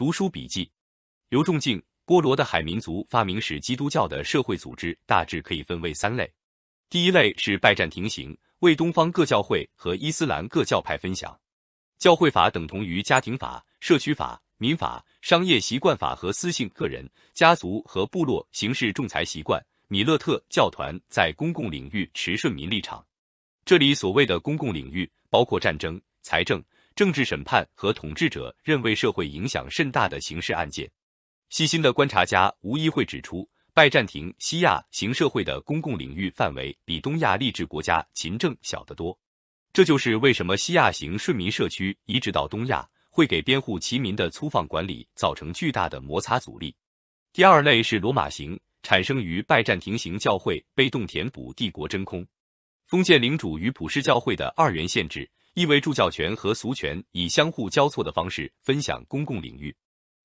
读书笔记：刘仲敬。波罗的海民族发明使基督教的社会组织大致可以分为三类。第一类是拜占庭型，为东方各教会和伊斯兰各教派分享。教会法等同于家庭法、社区法、民法、商业习惯法和私信个人、家族和部落刑事仲裁习惯。米勒特教团在公共领域持顺民立场。这里所谓的公共领域，包括战争、财政。政治审判和统治者认为社会影响甚大的刑事案件，细心的观察家无疑会指出，拜占庭西亚型社会的公共领域范围比东亚励志国家勤政小得多。这就是为什么西亚型顺民社区移植到东亚，会给边户齐民的粗放管理造成巨大的摩擦阻力。第二类是罗马型，产生于拜占庭型教会被动填补帝国真空，封建领主与普世教会的二元限制。意味助教权和俗权以相互交错的方式分享公共领域，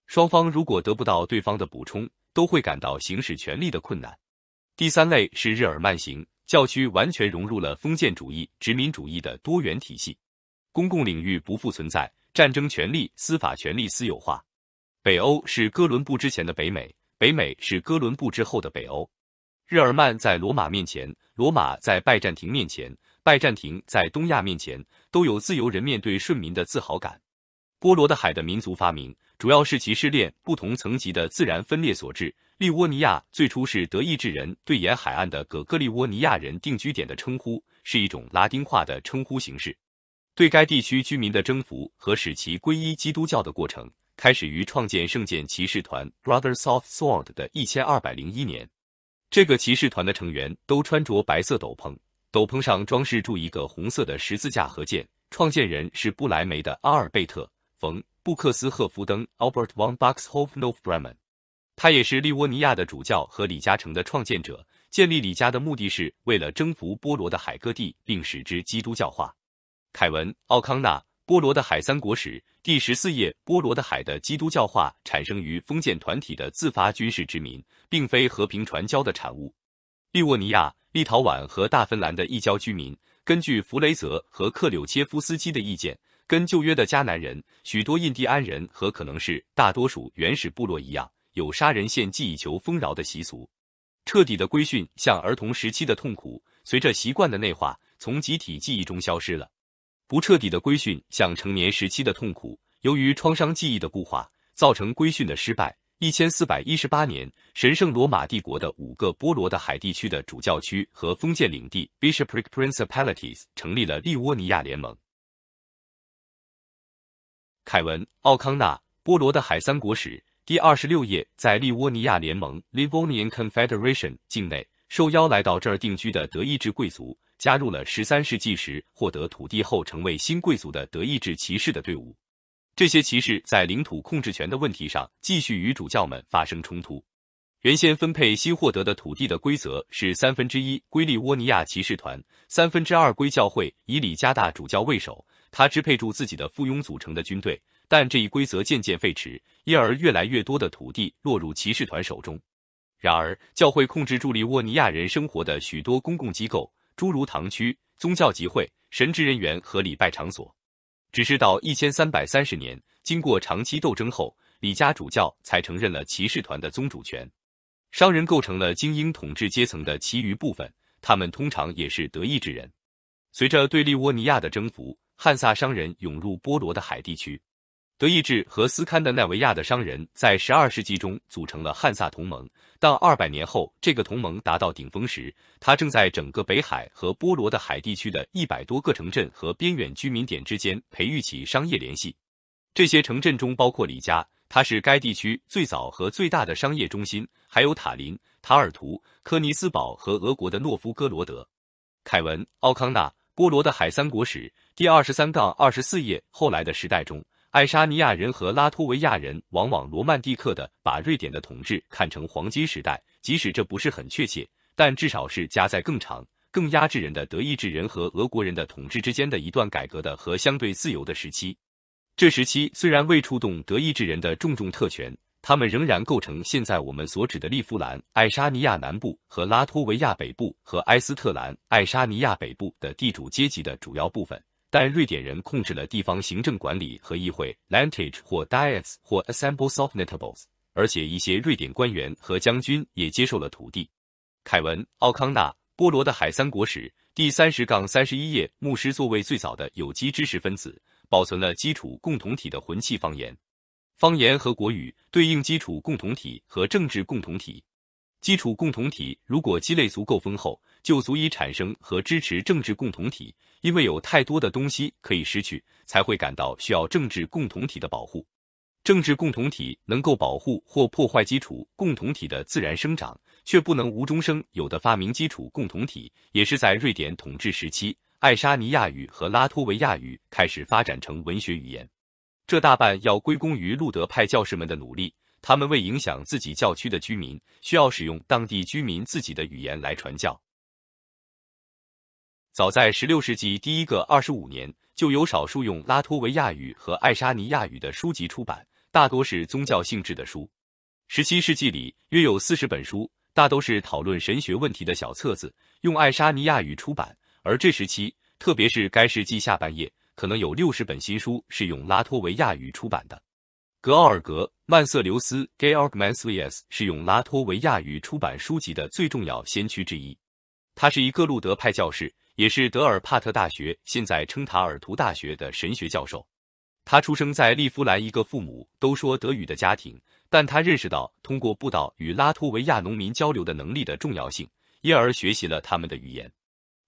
双方如果得不到对方的补充，都会感到行使权力的困难。第三类是日耳曼型教区，完全融入了封建主义、殖民主义的多元体系，公共领域不复存在，战争权力、司法权力私有化。北欧是哥伦布之前的北美，北美是哥伦布之后的北欧。日耳曼在罗马面前，罗马在拜占庭面前。拜占庭在东亚面前都有自由人面对顺民的自豪感。波罗的海的民族发明主要是其失恋不同层级的自然分裂所致。利窝尼亚最初是德意志人对沿海岸的葛格利窝尼亚人定居点的称呼，是一种拉丁化的称呼形式。对该地区居民的征服和使其皈依基督教的过程开始于创建圣剑骑士团 （Brother Soft Sword） 的一千二百零一年。这个骑士团的成员都穿着白色斗篷。斗篷上装饰住一个红色的十字架和剑。创建人是布莱梅的阿尔贝特·冯·布克斯赫夫登 （Albert von b u x h o f n o f Bramen）。他也是利沃尼亚的主教和李嘉诚的创建者。建立李家的目的是为了征服波罗的海各地，并使之基督教化。凯文·奥康纳《波罗的海三国史》第十四页：波罗的海的基督教化产生于封建团体的自发军事殖民，并非和平传教的产物。利沃尼亚、立陶宛和大芬兰的异教居民，根据弗雷泽和克柳切夫斯基的意见，跟旧约的迦南人，许多印第安人和可能是大多数原始部落一样，有杀人献祭以求丰饶的习俗。彻底的规训像儿童时期的痛苦，随着习惯的内化，从集体记忆中消失了；不彻底的规训像成年时期的痛苦，由于创伤记忆的固化，造成规训的失败。一千四百一十八年，神圣罗马帝国的五个波罗的海地区的主教区和封建领地 （Bishopric Principalities） 成立了利沃尼亚联盟。凯文·奥康纳《波罗的海三国史》第二十六页，在利沃尼亚联盟 （Livonian Confederation） 境内受邀来到这儿定居的德意志贵族，加入了十三世纪时获得土地后成为新贵族的德意志骑士的队伍。这些骑士在领土控制权的问题上继续与主教们发生冲突。原先分配新获得的土地的规则是三分之一归立沃尼亚骑士团，三分之二归教会。以里加大主教为首，他支配住自己的附庸组成的军队。但这一规则渐渐废弛，因而越来越多的土地落入骑士团手中。然而，教会控制住利沃尼亚人生活的许多公共机构，诸如堂区、宗教集会、神职人员和礼拜场所。只是到一千三百三十年，经过长期斗争后，李家主教才承认了骑士团的宗主权。商人构成了精英统治阶层的其余部分，他们通常也是德意志人。随着对利沃尼亚的征服，汉萨商人涌入波罗的海地区。德意志和斯堪的纳维亚的商人在十二世纪中组成了汉萨同盟。当二百年后这个同盟达到顶峰时，它正在整个北海和波罗的海地区的一百多个城镇和边远居民点之间培育起商业联系。这些城镇中包括里加，它是该地区最早和最大的商业中心，还有塔林、塔尔图、科尼斯堡和俄国的诺夫哥罗德。凯文·奥康纳《波罗的海三国史》第二十三杠二十四页。后来的时代中。爱沙尼亚人和拉脱维亚人往往罗曼蒂克的把瑞典的统治看成黄金时代，即使这不是很确切，但至少是夹在更长、更压制人的德意志人和俄国人的统治之间的一段改革的和相对自由的时期。这时期虽然未触动德意志人的重重特权，他们仍然构成现在我们所指的利夫兰、爱沙尼亚南部和拉脱维亚北部和埃斯特兰、爱沙尼亚北部的地主阶级的主要部分。但瑞典人控制了地方行政管理和议会 （Lantage 或 Diet s 或 Assemble s of Notables），而且一些瑞典官员和将军也接受了土地。凯文·奥康纳《波罗的海三国史》第三十杠三十一页，牧师作为最早的有机知识分子，保存了基础共同体的魂气方言，方言和国语对应基础共同体和政治共同体。基础共同体如果积累足够丰厚，就足以产生和支持政治共同体，因为有太多的东西可以失去，才会感到需要政治共同体的保护。政治共同体能够保护或破坏基础共同体的自然生长，却不能无中生有的发明基础共同体。也是在瑞典统治时期，爱沙尼亚语和拉脱维亚语开始发展成文学语言，这大半要归功于路德派教士们的努力。他们为影响自己教区的居民，需要使用当地居民自己的语言来传教。早在16世纪第一个25年，就有少数用拉脱维亚语和爱沙尼亚语的书籍出版，大多是宗教性质的书。17世纪里，约有40本书，大都是讨论神学问题的小册子，用爱沙尼亚语出版。而这时期，特别是该世纪下半叶，可能有60本新书是用拉脱维亚语出版的。格奥尔格·曼瑟留斯 （Georg Mansvius） 是用拉脱维亚语出版书籍的最重要先驱之一。他是一个路德派教士，也是德尔帕特大学（现在称塔尔图大学）的神学教授。他出生在利夫兰一个父母都说德语的家庭，但他认识到通过布道与拉脱维亚农民交流的能力的重要性，因而学习了他们的语言。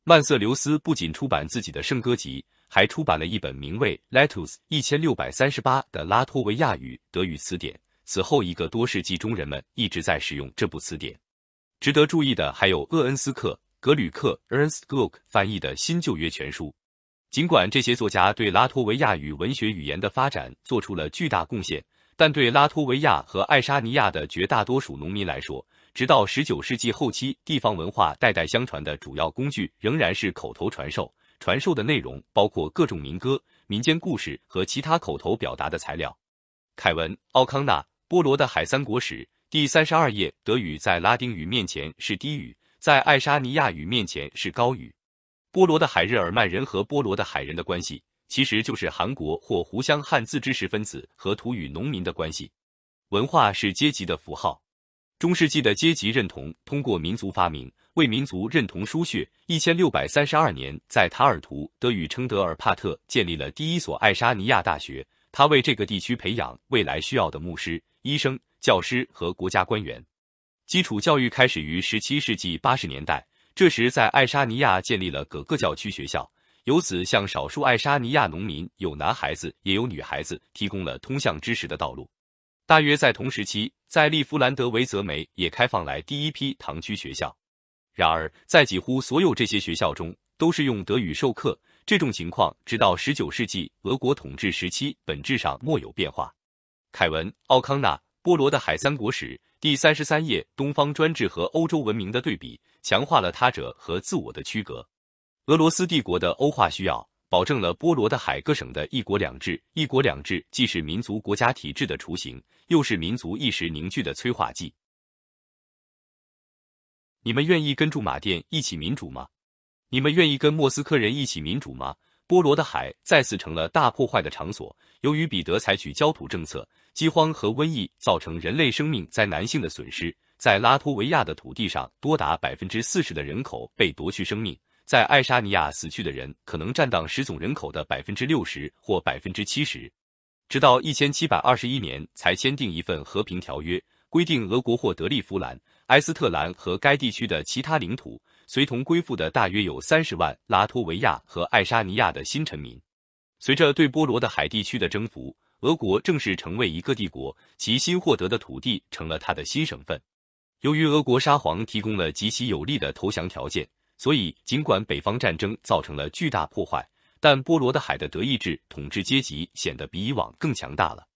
曼瑟留斯不仅出版自己的圣歌集。还出版了一本名为《Letus 一千六百三十八》的拉脱维亚语德语词典。此后一个多世纪中，人们一直在使用这部词典。值得注意的还有厄恩斯克·格吕克 （Ernst g l u k 翻译的《新旧约全书》。尽管这些作家对拉脱维亚语文学语言的发展做出了巨大贡献，但对拉脱维亚和爱沙尼亚的绝大多数农民来说，直到19世纪后期，地方文化代代相传的主要工具仍然是口头传授。传授的内容包括各种民歌、民间故事和其他口头表达的材料。凯文·奥康纳《波罗的海三国史》第三十二页：德语在拉丁语面前是低语，在爱沙尼亚语面前是高语。波罗的海日耳曼人和波罗的海人的关系，其实就是韩国或湖乡汉字知识分子和土语农民的关系。文化是阶级的符号。中世纪的阶级认同通过民族发明。为民族认同输血。一千六百三十二年，在塔尔图德与称德尔帕特建立了第一所爱沙尼亚大学。他为这个地区培养未来需要的牧师、医生、教师和国家官员。基础教育开始于十七世纪八十年代，这时在爱沙尼亚建立了各个教区学校，由此向少数爱沙尼亚农民（有男孩子也有女孩子）提供了通向知识的道路。大约在同时期，在利弗兰德维泽梅也开放来第一批堂区学校。然而，在几乎所有这些学校中，都是用德语授课。这种情况直到十九世纪俄国统治时期，本质上莫有变化。凯文·奥康纳《波罗的海三国史》第三十三页：东方专制和欧洲文明的对比，强化了他者和自我的区隔。俄罗斯帝国的欧化需要，保证了波罗的海各省的一国两制。一国两制既是民族国家体制的雏形，又是民族意识凝聚的催化剂。你们愿意跟驻马店一起民主吗？你们愿意跟莫斯科人一起民主吗？波罗的海再次成了大破坏的场所。由于彼得采取焦土政策，饥荒和瘟疫造成人类生命在男性的损失，在拉脱维亚的土地上多达百分之四十的人口被夺去生命，在爱沙尼亚死去的人可能占到时总人口的百分之六十或百分之七十。直到一千七百二十一年才签订一份和平条约，规定俄国获得利夫兰。埃斯特兰和该地区的其他领土随同归附的，大约有三十万拉脱维亚和爱沙尼亚的新臣民。随着对波罗的海地区的征服，俄国正式成为一个帝国，其新获得的土地成了它的新省份。由于俄国沙皇提供了极其有利的投降条件，所以尽管北方战争造成了巨大破坏，但波罗的海的德意志统治阶级显得比以往更强大了。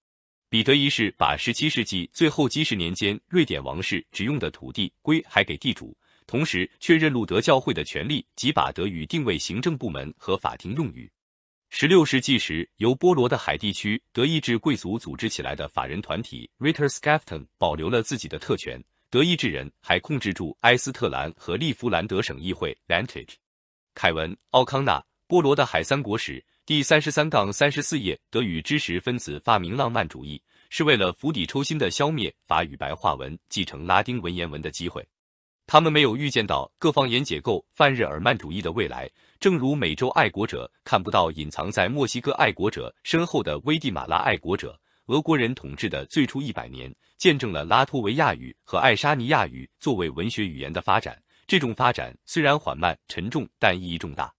彼得一世把17世纪最后几十年间瑞典王室只用的土地归还给地主，同时确认路德教会的权利及把德语定位行政部门和法庭用语。16世纪时，由波罗的海地区德意志贵族组织起来的法人团体 r i t t e r s c e a f t o n 保留了自己的特权。德意志人还控制住埃斯特兰和利夫兰德省议会 （Landtag）。凯文·奥康纳，波罗的海三国史。第三十三杠三十四页，德语知识分子发明浪漫主义，是为了釜底抽薪的消灭法语白话文继承拉丁文言文的机会。他们没有预见到各方言解构泛日耳曼主义的未来。正如美洲爱国者看不到隐藏在墨西哥爱国者身后的危地马拉爱国者，俄国人统治的最初一百年，见证了拉脱维亚语和爱沙尼亚语作为文学语言的发展。这种发展虽然缓慢沉重，但意义重大。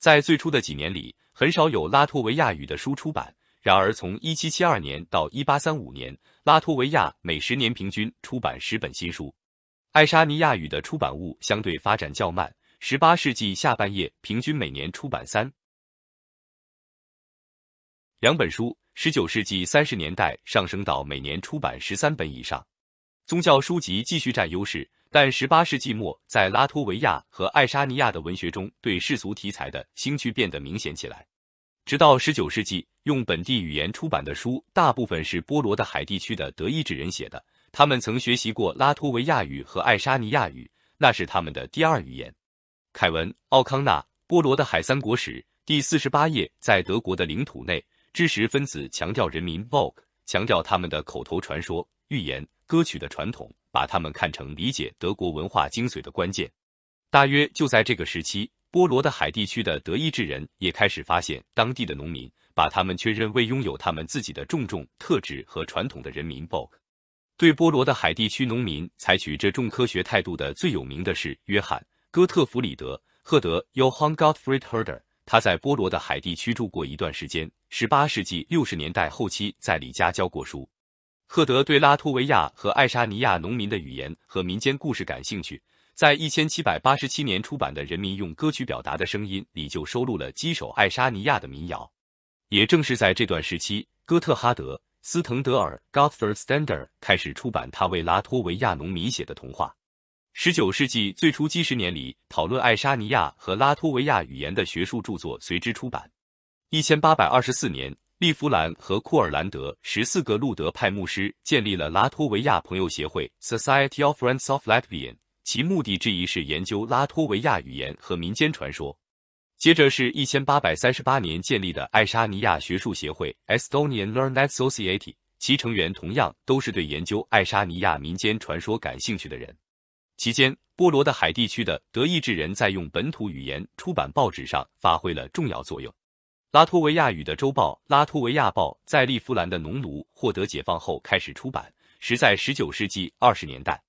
在最初的几年里。很少有拉脱维亚语的书出版。然而，从1772年到1835年，拉脱维亚每十年平均出版十本新书。爱沙尼亚语的出版物相对发展较慢，18世纪下半叶平均每年出版三两本书。19世纪30年代上升到每年出版十三本以上。宗教书籍继续占优势，但18世纪末在拉脱维亚和爱沙尼亚的文学中，对世俗题材的兴趣变得明显起来。直到十九世纪，用本地语言出版的书大部分是波罗的海地区的德意志人写的。他们曾学习过拉脱维亚语和爱沙尼亚语，那是他们的第二语言。凯文·奥康纳《波罗的海三国史》第四十八页，在德国的领土内，知识分子强调人民 v o u e 强调他们的口头传说、预言、歌曲的传统，把他们看成理解德国文化精髓的关键。大约就在这个时期。波罗的海地区的德意志人也开始发现，当地的农民把他们确认为拥有他们自己的重种特质和传统的人民。b o g 对波罗的海地区农民采取这种科学态度的最有名的是约翰·哥特弗里德·赫德 （Johann Gottfried Herder）。他在波罗的海地区住过一段时间，18世纪60年代后期在里加教过书。赫德对拉脱维亚和爱沙尼亚农民的语言和民间故事感兴趣。在一千七百八十七年出版的《人民用歌曲表达的声音》里就收录了基首爱沙尼亚的民谣。也正是在这段时期，哥特哈德·斯滕德尔 g o t t f r e Stender） 开始出版他为拉脱维亚农民写的童话。十九世纪最初几十年里，讨论爱沙尼亚和拉脱维亚语言的学术著作随之出版。一千八百二十四年，利弗兰和库尔兰德十四个路德派牧师建立了拉脱维亚朋友协会 （Society of Friends of Latvian）。其目的之一是研究拉脱维亚语言和民间传说。接着是1838年建立的爱沙尼亚学术协会 （Estonian Learned Society），其成员同样都是对研究爱沙尼亚民间传说感兴趣的人。期间，波罗的海地区的德意志人在用本土语言出版报纸上发挥了重要作用。拉脱维亚语的周报《拉脱维亚报》在利夫兰的农奴获得解放后开始出版，是在19世纪20年代。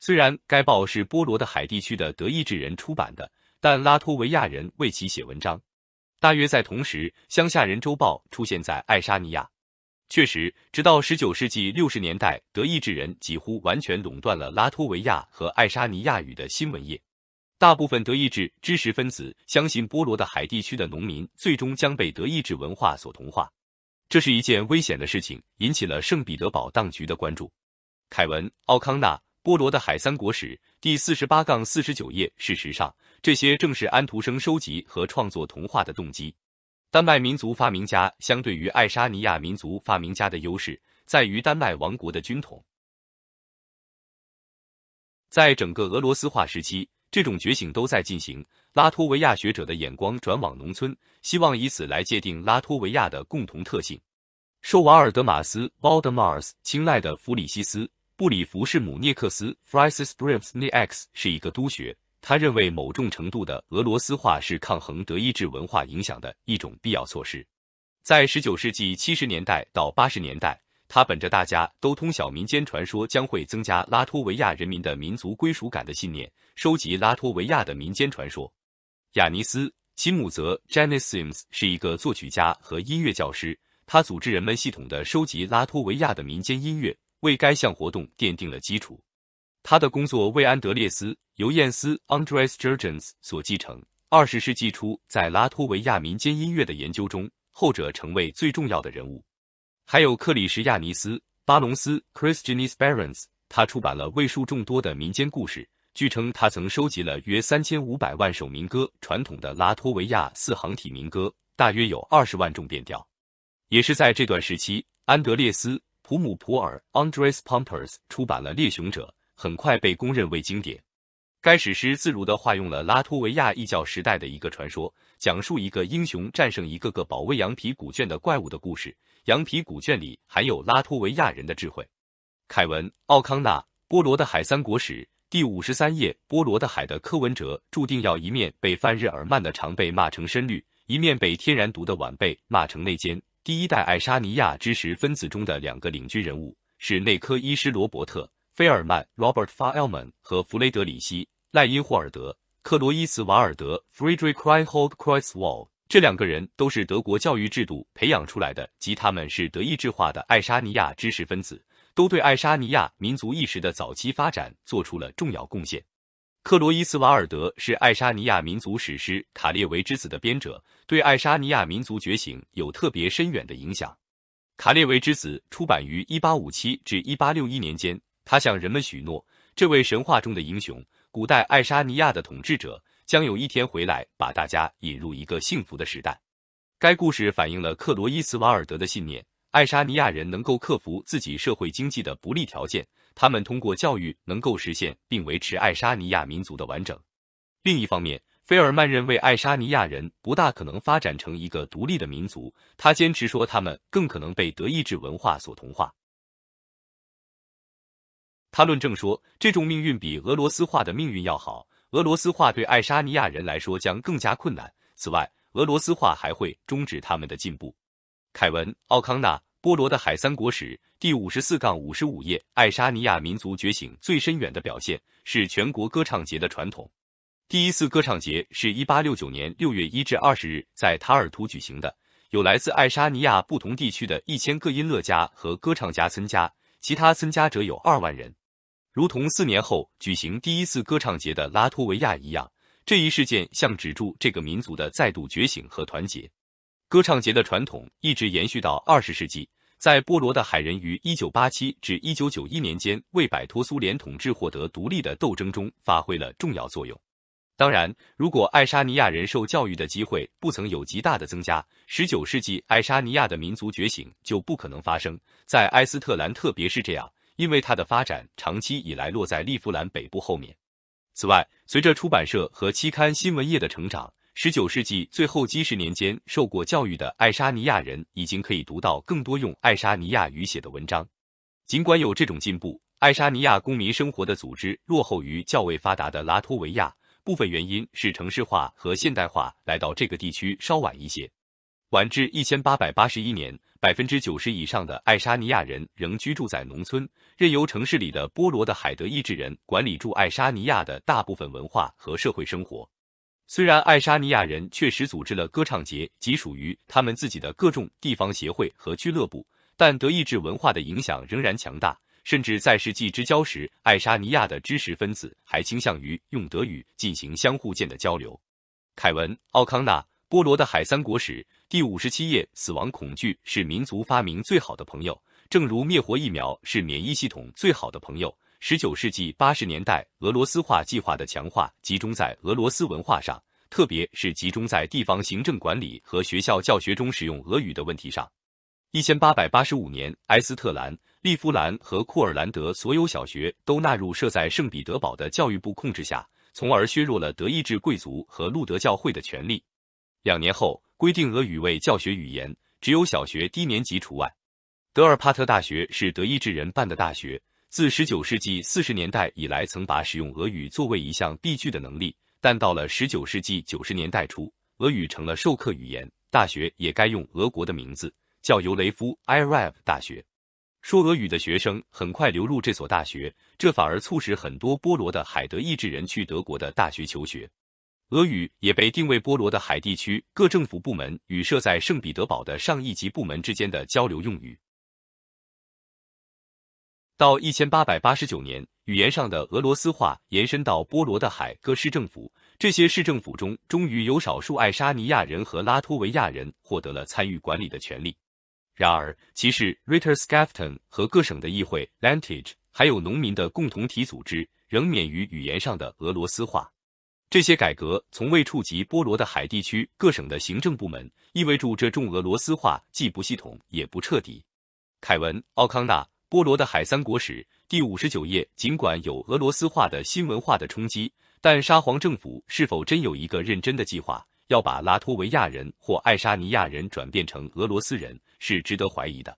虽然该报是波罗的海地区的德意志人出版的，但拉脱维亚人为其写文章。大约在同时，乡下人周报出现在爱沙尼亚。确实，直到19世纪60年代，德意志人几乎完全垄断了拉脱维亚和爱沙尼亚语的新闻业。大部分德意志知识分子相信波罗的海地区的农民最终将被德意志文化所同化，这是一件危险的事情，引起了圣彼得堡当局的关注。凯文·奥康纳。《波罗的海三国史》第四十八杠四十九页，事实上，这些正是安徒生收集和创作童话的动机。丹麦民族发明家相对于爱沙尼亚民族发明家的优势在于丹麦王国的军统。在整个俄罗斯化时期，这种觉醒都在进行。拉脱维亚学者的眼光转往农村，希望以此来界定拉脱维亚的共同特性。受瓦尔德马斯 （Valdemars） 青睐的弗里西斯。布里弗什姆涅克斯 f r i s i s Brimsneix） 是一个都学，他认为某种程度的俄罗斯化是抗衡德意志文化影响的一种必要措施。在19世纪70年代到80年代，他本着大家都通晓民间传说将会增加拉脱维亚人民的民族归属感的信念，收集拉脱维亚的民间传说。雅尼斯·吉姆泽 （Janis i m s 是一个作曲家和音乐教师，他组织人们系统的收集拉脱维亚的民间音乐。为该项活动奠定了基础。他的工作为安德烈斯·尤燕斯 （Andres Jurgens） 所继承。二十世纪初，在拉脱维亚民间音乐的研究中，后者成为最重要的人物。还有克里什亚尼斯·巴隆斯 c h r i s t i a n i s Barons），他出版了位数众多的民间故事。据称，他曾收集了约三千五百万首民歌，传统的拉脱维亚四行体民歌大约有二十万种变调。也是在这段时期，安德烈斯。普姆普尔 a n d r e s Pumpers） 出版了《猎熊者》，很快被公认为经典。该史诗自如地化用了拉脱维亚异教时代的一个传说，讲述一个英雄战胜一个个保卫羊皮古卷的怪物的故事。羊皮古卷里含有拉脱维亚人的智慧。凯文·奥康纳《波罗的海三国史》第五十三页，《波罗的海的柯文哲注定要一面被泛日耳曼的常被骂成深绿，一面被天然毒的晚辈骂成内奸。第一代爱沙尼亚知识分子中的两个领军人物是内科医师罗伯特·菲尔曼 （Robert f r l m a n 和弗雷德里希·赖因霍尔德·克罗伊斯瓦尔德 （Frederick Reinhold Kreiswald）。这两个人都是德国教育制度培养出来的，即他们是德意志化的爱沙尼亚知识分子，都对爱沙尼亚民族意识的早期发展做出了重要贡献。克罗伊斯瓦尔德是爱沙尼亚民族史诗《卡列维之子》的编者。对爱沙尼亚民族觉醒有特别深远的影响，《卡列维之子》出版于一八五七至一八六一年间。他向人们许诺，这位神话中的英雄、古代爱沙尼亚的统治者，将有一天回来，把大家引入一个幸福的时代。该故事反映了克罗伊斯瓦尔德的信念：爱沙尼亚人能够克服自己社会经济的不利条件，他们通过教育能够实现并维持爱沙尼亚民族的完整。另一方面，菲尔曼认为，爱沙尼亚人不大可能发展成一个独立的民族。他坚持说，他们更可能被德意志文化所同化。他论证说，这种命运比俄罗斯化的命运要好。俄罗斯化对爱沙尼亚人来说将更加困难。此外，俄罗斯化还会终止他们的进步。凯文·奥康纳《波罗的海三国史》第五十四杠五十五页：爱沙尼亚民族觉醒最深远的表现是全国歌唱节的传统。第一次歌唱节是1869年6月1至20日在塔尔图举行的，有来自爱沙尼亚不同地区的一千个音乐家和歌唱家参加，其他参加者有二万人。如同四年后举行第一次歌唱节的拉脱维亚一样，这一事件像止住这个民族的再度觉醒和团结。歌唱节的传统一直延续到20世纪，在波罗的海人于1987至1991年间为摆脱苏联统治获得独立的斗争中发挥了重要作用。当然，如果爱沙尼亚人受教育的机会不曾有极大的增加，19世纪爱沙尼亚的民族觉醒就不可能发生。在埃斯特兰，特别是这样，因为它的发展长期以来落在利夫兰北部后面。此外，随着出版社和期刊、新闻业的成长，19世纪最后几十年间，受过教育的爱沙尼亚人已经可以读到更多用爱沙尼亚语写的文章。尽管有这种进步，爱沙尼亚公民生活的组织落后于较为发达的拉脱维亚。部分原因是城市化和现代化来到这个地区稍晚一些，晚至一千八百八十一年，百分之九十以上的爱沙尼亚人仍居住在农村，任由城市里的波罗的海德意志人管理住爱沙尼亚的大部分文化和社会生活。虽然爱沙尼亚人确实组织了歌唱节及属于他们自己的各种地方协会和俱乐部，但德意志文化的影响仍然强大。甚至在世纪之交时，爱沙尼亚的知识分子还倾向于用德语进行相互间的交流。凯文·奥康纳《波罗的海三国史》第五十七页：死亡恐惧是民族发明最好的朋友，正如灭活疫苗是免疫系统最好的朋友。十九世纪八十年代，俄罗斯化计划的强化集中在俄罗斯文化上，特别是集中在地方行政管理和学校教学中使用俄语的问题上。一千八百八十五年，埃斯特兰。利夫兰和库尔兰德所有小学都纳入设在圣彼得堡的教育部控制下，从而削弱了德意志贵族和路德教会的权利。两年后，规定俄语为教学语言，只有小学低年级除外。德尔帕特大学是德意志人办的大学，自19世纪40年代以来，曾把使用俄语作为一项必具的能力，但到了19世纪90年代初，俄语成了授课语言，大学也该用俄国的名字，叫尤雷夫 （Irev） 大学。说俄语的学生很快流入这所大学，这反而促使很多波罗的海德意志人去德国的大学求学。俄语也被定位波罗的海地区各政府部门与设在圣彼得堡的上一级部门之间的交流用语。到一千八百八十九年，语言上的俄罗斯化延伸到波罗的海各市政府，这些市政府中终于有少数爱沙尼亚人和拉脱维亚人获得了参与管理的权利。然而，其实 Ritter s c a f t o n 和各省的议会 Lantage，还有农民的共同体组织，仍免于语言上的俄罗斯化。这些改革从未触及波罗的海地区各省的行政部门，意味着这重俄罗斯化既不系统也不彻底。凯文·奥康纳《波罗的海三国史》第五十九页。尽管有俄罗斯化的新文化的冲击，但沙皇政府是否真有一个认真的计划？要把拉脱维亚人或爱沙尼亚人转变成俄罗斯人是值得怀疑的。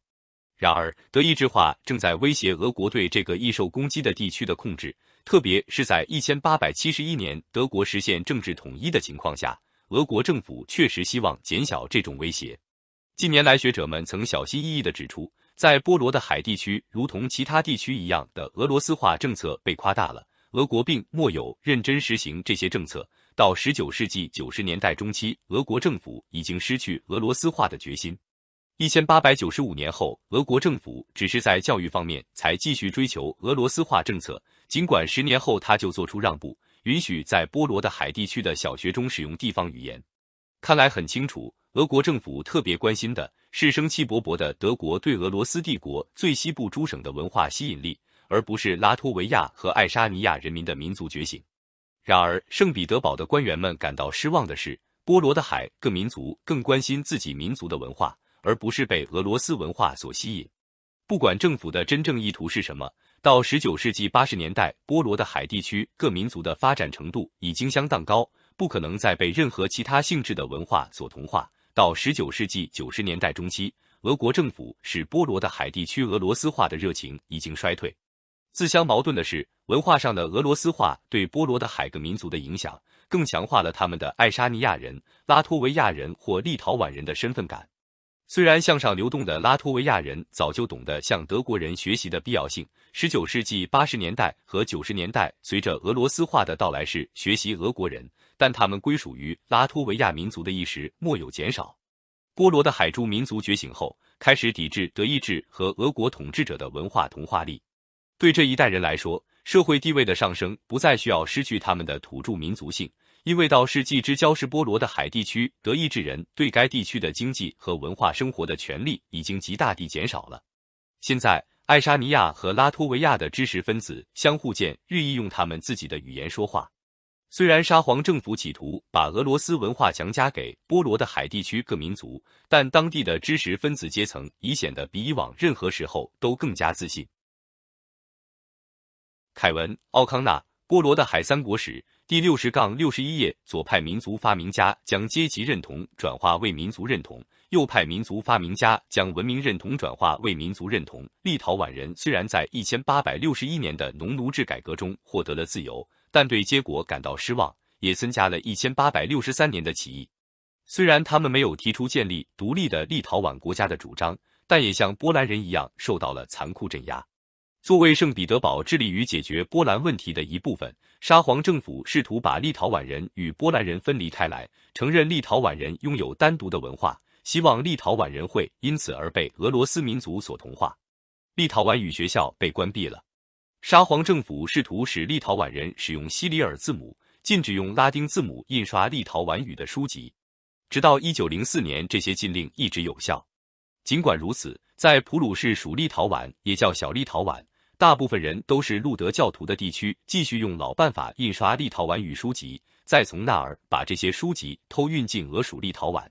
然而，德意志化正在威胁俄国对这个易受攻击的地区的控制，特别是在一千八百七十一年德国实现政治统一的情况下，俄国政府确实希望减小这种威胁。近年来，学者们曾小心翼翼地指出，在波罗的海地区如同其他地区一样的俄罗斯化政策被夸大了，俄国并没有认真实行这些政策。到十九世纪九十年代中期，俄国政府已经失去俄罗斯化的决心。一千八百九十五年后，俄国政府只是在教育方面才继续追求俄罗斯化政策。尽管十年后他就做出让步，允许在波罗的海地区的小学中使用地方语言。看来很清楚，俄国政府特别关心的是生气勃勃的德国对俄罗斯帝国最西部诸省的文化吸引力，而不是拉脱维亚和爱沙尼亚人民的民族觉醒。然而，圣彼得堡的官员们感到失望的是，波罗的海各民族更关心自己民族的文化，而不是被俄罗斯文化所吸引。不管政府的真正意图是什么，到19世纪80年代，波罗的海地区各民族的发展程度已经相当高，不可能再被任何其他性质的文化所同化。到19世纪90年代中期，俄国政府使波罗的海地区俄罗斯化的热情已经衰退。自相矛盾的是，文化上的俄罗斯化对波罗的海各民族的影响，更强化了他们的爱沙尼亚人、拉脱维亚人或立陶宛人的身份感。虽然向上流动的拉脱维亚人早就懂得向德国人学习的必要性，十九世纪八十年代和九十年代随着俄罗斯化的到来是学习俄国人，但他们归属于拉脱维亚民族的意识莫有减少。波罗的海诸民族觉醒后，开始抵制德意志和俄国统治者的文化同化力。对这一代人来说，社会地位的上升不再需要失去他们的土著民族性，因为到世纪之交时，波罗的海地区德意志人对该地区的经济和文化生活的权利已经极大地减少了。现在，爱沙尼亚和拉脱维亚的知识分子相互间日益用他们自己的语言说话。虽然沙皇政府企图把俄罗斯文化强加给波罗的海地区各民族，但当地的知识分子阶层已显得比以往任何时候都更加自信。凯文·奥康纳《波罗的海三国史》第六十杠六十一页：左派民族发明家将阶级认同转化为民族认同，右派民族发明家将文明认同转化为民族认同。立陶宛人虽然在一千八百六十一年的农奴制改革中获得了自由，但对结果感到失望，也增加了一千八百六十三年的起义。虽然他们没有提出建立独立的立陶宛国家的主张，但也像波兰人一样受到了残酷镇压。作为圣彼得堡致力于解决波兰问题的一部分，沙皇政府试图把立陶宛人与波兰人分离开来，承认立陶宛人拥有单独的文化，希望立陶宛人会因此而被俄罗斯民族所同化。立陶宛语学校被关闭了，沙皇政府试图使立陶宛人使用西里尔字母，禁止用拉丁字母印刷立陶宛语的书籍。直到一九零四年，这些禁令一直有效。尽管如此，在普鲁士属立陶宛，也叫小立陶宛。大部分人都是路德教徒的地区，继续用老办法印刷立陶宛语书籍，再从那儿把这些书籍偷运进俄属立陶宛。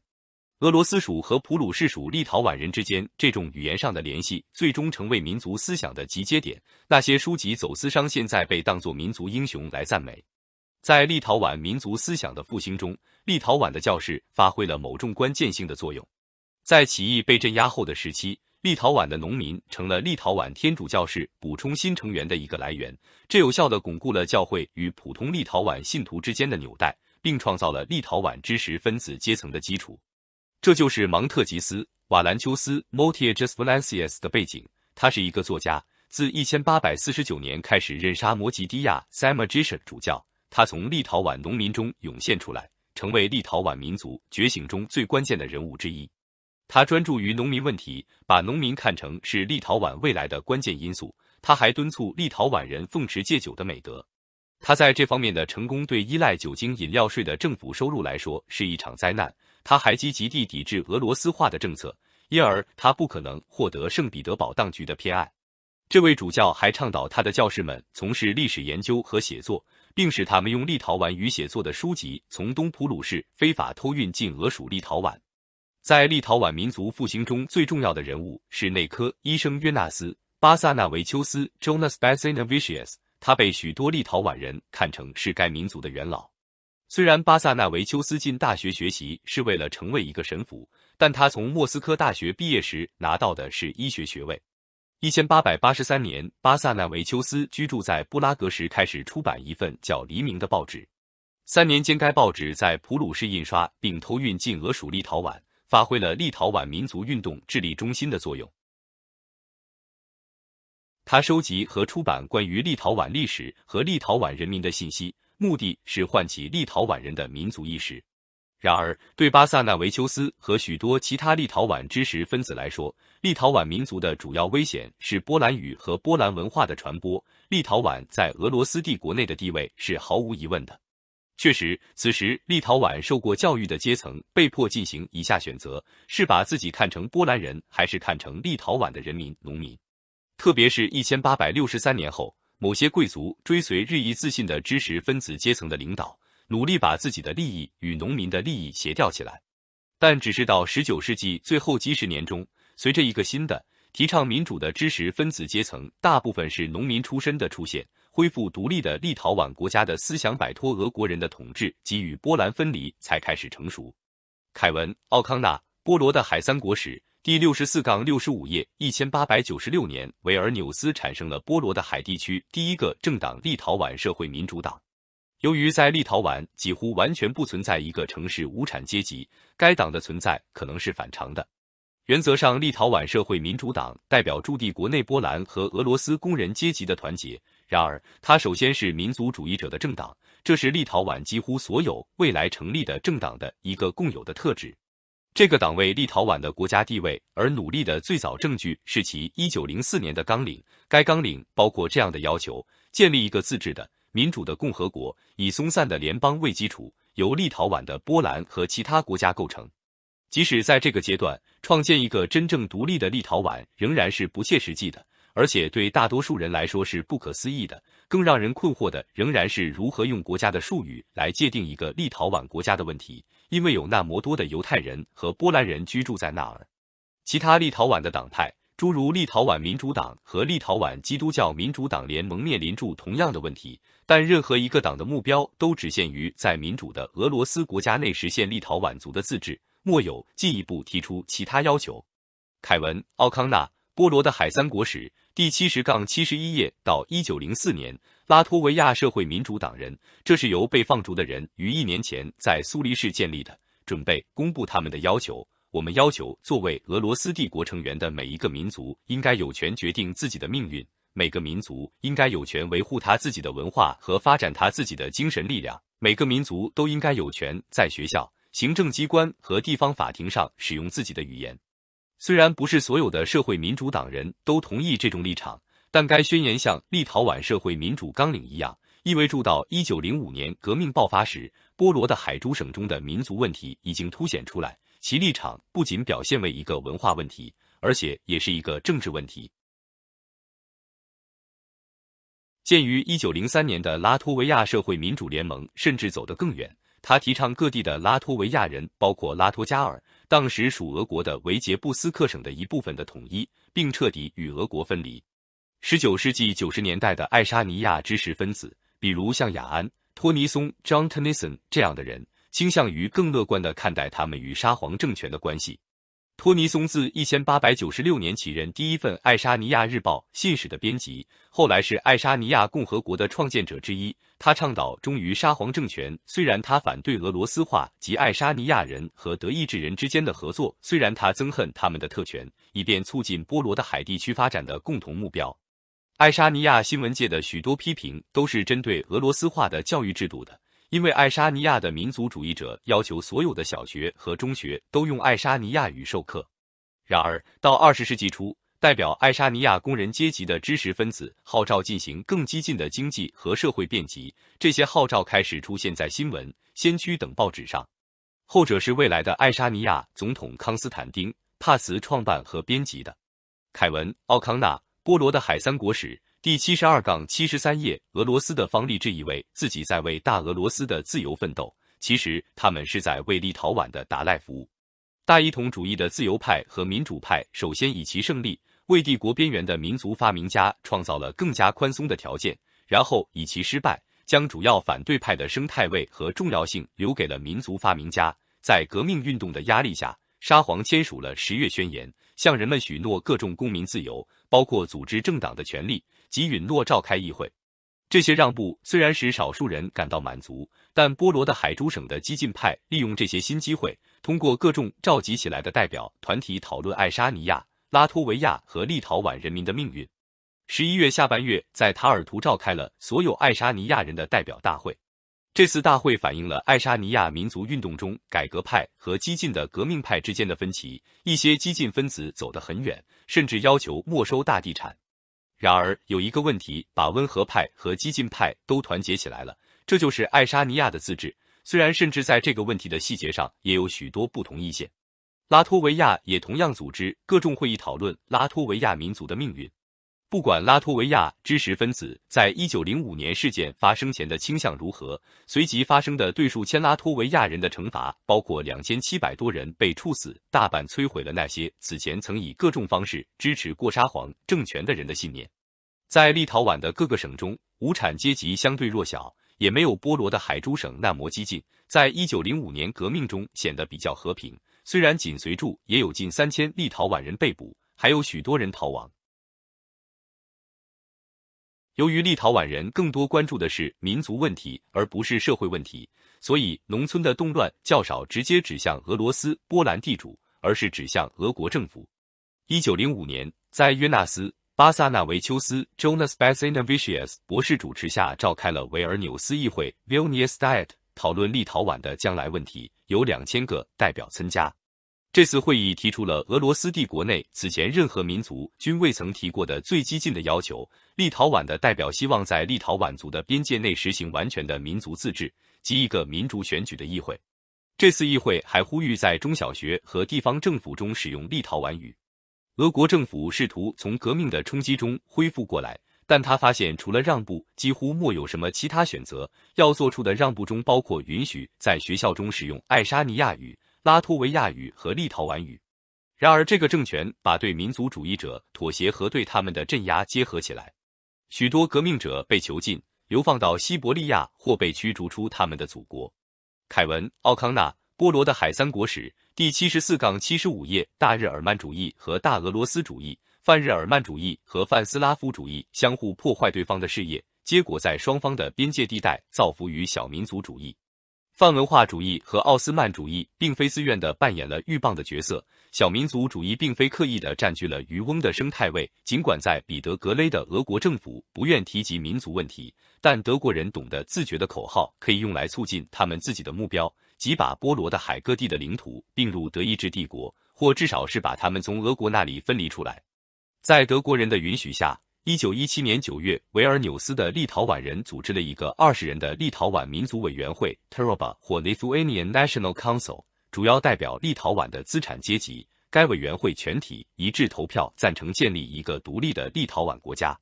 俄罗斯属和普鲁士属立陶宛人之间这种语言上的联系，最终成为民族思想的集结点。那些书籍走私商现在被当作民族英雄来赞美。在立陶宛民族思想的复兴中，立陶宛的教室发挥了某种关键性的作用。在起义被镇压后的时期。立陶宛的农民成了立陶宛天主教士补充新成员的一个来源，这有效地巩固了教会与普通立陶宛信徒之间的纽带，并创造了立陶宛知识分子阶层的基础。这就是芒特吉斯·瓦兰丘斯 （Mantys Vlancius） 的背景。他是一个作家，自1849年开始任沙摩吉迪亚 s a m a g i c i a 主教。他从立陶宛农民中涌现出来，成为立陶宛民族觉醒中最关键的人物之一。他专注于农民问题，把农民看成是立陶宛未来的关键因素。他还敦促立陶宛人奉持戒酒的美德。他在这方面的成功对依赖酒精饮料税的政府收入来说是一场灾难。他还积极地抵制俄罗斯化的政策，因而他不可能获得圣彼得堡当局的偏爱。这位主教还倡导他的教士们从事历史研究和写作，并使他们用立陶宛语写作的书籍从东普鲁士非法偷运进俄属立陶宛。在立陶宛民族复兴中最重要的人物是内科医生约纳斯·巴萨纳维丘斯 （Jonas b a s i n a v i c i u s 他被许多立陶宛人看成是该民族的元老。虽然巴萨纳维丘斯进大学学习是为了成为一个神父，但他从莫斯科大学毕业时拿到的是医学学位。一千八百八十三年，巴萨纳维丘斯居住在布拉格时开始出版一份叫《黎明》的报纸。三年间，该报纸在普鲁士印刷并偷运进俄属立陶宛。发挥了立陶宛民族运动智力中心的作用。他收集和出版关于立陶宛历史和立陶宛人民的信息，目的是唤起立陶宛人的民族意识。然而，对巴萨纳维丘斯和许多其他立陶宛知识分子来说，立陶宛民族的主要危险是波兰语和波兰文化的传播。立陶宛在俄罗斯帝国内的地位是毫无疑问的。确实，此时立陶宛受过教育的阶层被迫进行以下选择：是把自己看成波兰人，还是看成立陶宛的人民农民？特别是，一千八百六十三年后，某些贵族追随日益自信的知识分子阶层的领导，努力把自己的利益与农民的利益协调起来。但只是到十九世纪最后几十年中，随着一个新的提倡民主的知识分子阶层，大部分是农民出身的出现。恢复独立的立陶宛国家的思想，摆脱俄国人的统治及与波兰分离，才开始成熟。凯文·奥康纳《波罗的海三国史》第六十四杠六十五页，一千八百九十六年，维尔纽斯产生了波罗的海地区第一个政党——立陶宛社会民主党。由于在立陶宛几乎完全不存在一个城市无产阶级，该党的存在可能是反常的。原则上，立陶宛社会民主党代表驻地国内波兰和俄罗斯工人阶级的团结。然而，它首先是民族主义者的政党，这是立陶宛几乎所有未来成立的政党的一个共有的特质。这个党为立陶宛的国家地位而努力的最早证据是其一九零四年的纲领。该纲领包括这样的要求：建立一个自治的民主的共和国，以松散的联邦为基础，由立陶宛的波兰和其他国家构成。即使在这个阶段，创建一个真正独立的立陶宛仍然是不切实际的。而且对大多数人来说是不可思议的。更让人困惑的仍然是如何用国家的术语来界定一个立陶宛国家的问题，因为有那么多的犹太人和波兰人居住在那儿。其他立陶宛的党派，诸如立陶宛民主党和立陶宛基督教民主党联盟面临住同样的问题，但任何一个党的目标都只限于在民主的俄罗斯国家内实现立陶宛族的自治，莫有进一步提出其他要求。凯文·奥康纳，《波罗的海三国史》。第七十杠七十一页到一九零四年，拉脱维亚社会民主党人，这是由被放逐的人于一年前在苏黎世建立的，准备公布他们的要求。我们要求，作为俄罗斯帝国成员的每一个民族，应该有权决定自己的命运；每个民族应该有权维护他自己的文化和发展他自己的精神力量；每个民族都应该有权在学校、行政机关和地方法庭上使用自己的语言。虽然不是所有的社会民主党人都同意这种立场，但该宣言像立陶宛社会民主纲领一样，意味住到一九零五年革命爆发时，波罗的海诸省中的民族问题已经凸显出来。其立场不仅表现为一个文化问题，而且也是一个政治问题。鉴于一九零三年的拉脱维亚社会民主联盟甚至走得更远，他提倡各地的拉脱维亚人，包括拉脱加尔。当时属俄国的维杰布斯克省的一部分的统一，并彻底与俄国分离。19世纪90年代的爱沙尼亚知识分子，比如像雅安·托尼松 （Jon h t e n i s s o n 这样的人，倾向于更乐观地看待他们与沙皇政权的关系。托尼松自一千八百九十六年起任第一份爱沙尼亚日报信使的编辑，后来是爱沙尼亚共和国的创建者之一。他倡导忠于沙皇政权，虽然他反对俄罗斯化及爱沙尼亚人和德意志人之间的合作，虽然他憎恨他们的特权，以便促进波罗的海地区发展的共同目标。爱沙尼亚新闻界的许多批评都是针对俄罗斯化的教育制度的。因为爱沙尼亚的民族主义者要求所有的小学和中学都用爱沙尼亚语授课。然而，到二十世纪初，代表爱沙尼亚工人阶级的知识分子号召进行更激进的经济和社会变革，这些号召开始出现在新闻、先驱等报纸上。后者是未来的爱沙尼亚总统康斯坦丁·帕茨创办和编辑的。凯文·奥康纳·波罗的《海三国史》。第七十二杠七十三页，俄罗斯的方立志以为自己在为大俄罗斯的自由奋斗，其实他们是在为立陶宛的达赖服务。大一统主义的自由派和民主派首先以其胜利，为帝国边缘的民族发明家创造了更加宽松的条件，然后以其失败，将主要反对派的生态位和重要性留给了民族发明家。在革命运动的压力下，沙皇签署了十月宣言，向人们许诺各种公民自由，包括组织政党的权利。及允诺召开议会，这些让步虽然使少数人感到满足，但波罗的海诸省的激进派利用这些新机会，通过各种召集起来的代表团体讨论爱沙尼亚、拉脱维亚和立陶宛人民的命运。十一月下半月，在塔尔图召开了所有爱沙尼亚人的代表大会。这次大会反映了爱沙尼亚民族运动中改革派和激进的革命派之间的分歧。一些激进分子走得很远，甚至要求没收大地产。然而，有一个问题把温和派和激进派都团结起来了，这就是爱沙尼亚的自治。虽然，甚至在这个问题的细节上也有许多不同意见。拉脱维亚也同样组织各种会议讨论拉脱维亚民族的命运。不管拉脱维亚知识分子在一九零五年事件发生前的倾向如何，随即发生的对数千拉脱维亚人的惩罚，包括两千七百多人被处死，大半摧毁了那些此前曾以各种方式支持过沙皇政权的人的信念。在立陶宛的各个省中，无产阶级相对弱小，也没有波罗的海诸省那么激进，在一九零五年革命中显得比较和平。虽然紧随住也有近三千立陶宛人被捕，还有许多人逃亡。由于立陶宛人更多关注的是民族问题，而不是社会问题，所以农村的动乱较少直接指向俄罗斯、波兰地主，而是指向俄国政府。一九零五年，在约纳斯·巴萨纳维丘斯 （Jonas b a s i n o v i c i u s 博士主持下，召开了维尔纽斯议会 （Vilnius Diet），讨论立陶宛的将来问题，有两千个代表参加。这次会议提出了俄罗斯帝国内此前任何民族均未曾提过的最激进的要求。立陶宛的代表希望在立陶宛族的边界内实行完全的民族自治及一个民主选举的议会。这次议会还呼吁在中小学和地方政府中使用立陶宛语。俄国政府试图从革命的冲击中恢复过来，但他发现除了让步，几乎莫有什么其他选择。要做出的让步中包括允许在学校中使用爱沙尼亚语。拉脱维亚语和立陶宛语。然而，这个政权把对民族主义者妥协和对他们的镇压结合起来。许多革命者被囚禁、流放到西伯利亚或被驱逐出他们的祖国。凯文·奥康纳《波罗的海三国史》第七十四杠七十五页：大日耳曼主义和大俄罗斯主义、泛日耳曼主义和泛斯拉夫主义相互破坏对方的事业，结果在双方的边界地带造福于小民族主义。泛文化主义和奥斯曼主义并非自愿地扮演了鹬蚌的角色，小民族主义并非刻意地占据了渔翁的生态位。尽管在彼得格雷的俄国政府不愿提及民族问题，但德国人懂得自觉的口号可以用来促进他们自己的目标，即把波罗的海各地的领土并入德意志帝国，或至少是把他们从俄国那里分离出来。在德国人的允许下。一九一七年九月，维尔纽斯的立陶宛人组织了一个二十人的立陶宛民族委员会 t e r r a b a 或 Lithuanian National Council），主要代表立陶宛的资产阶级。该委员会全体一致投票赞成建立一个独立的立陶宛国家。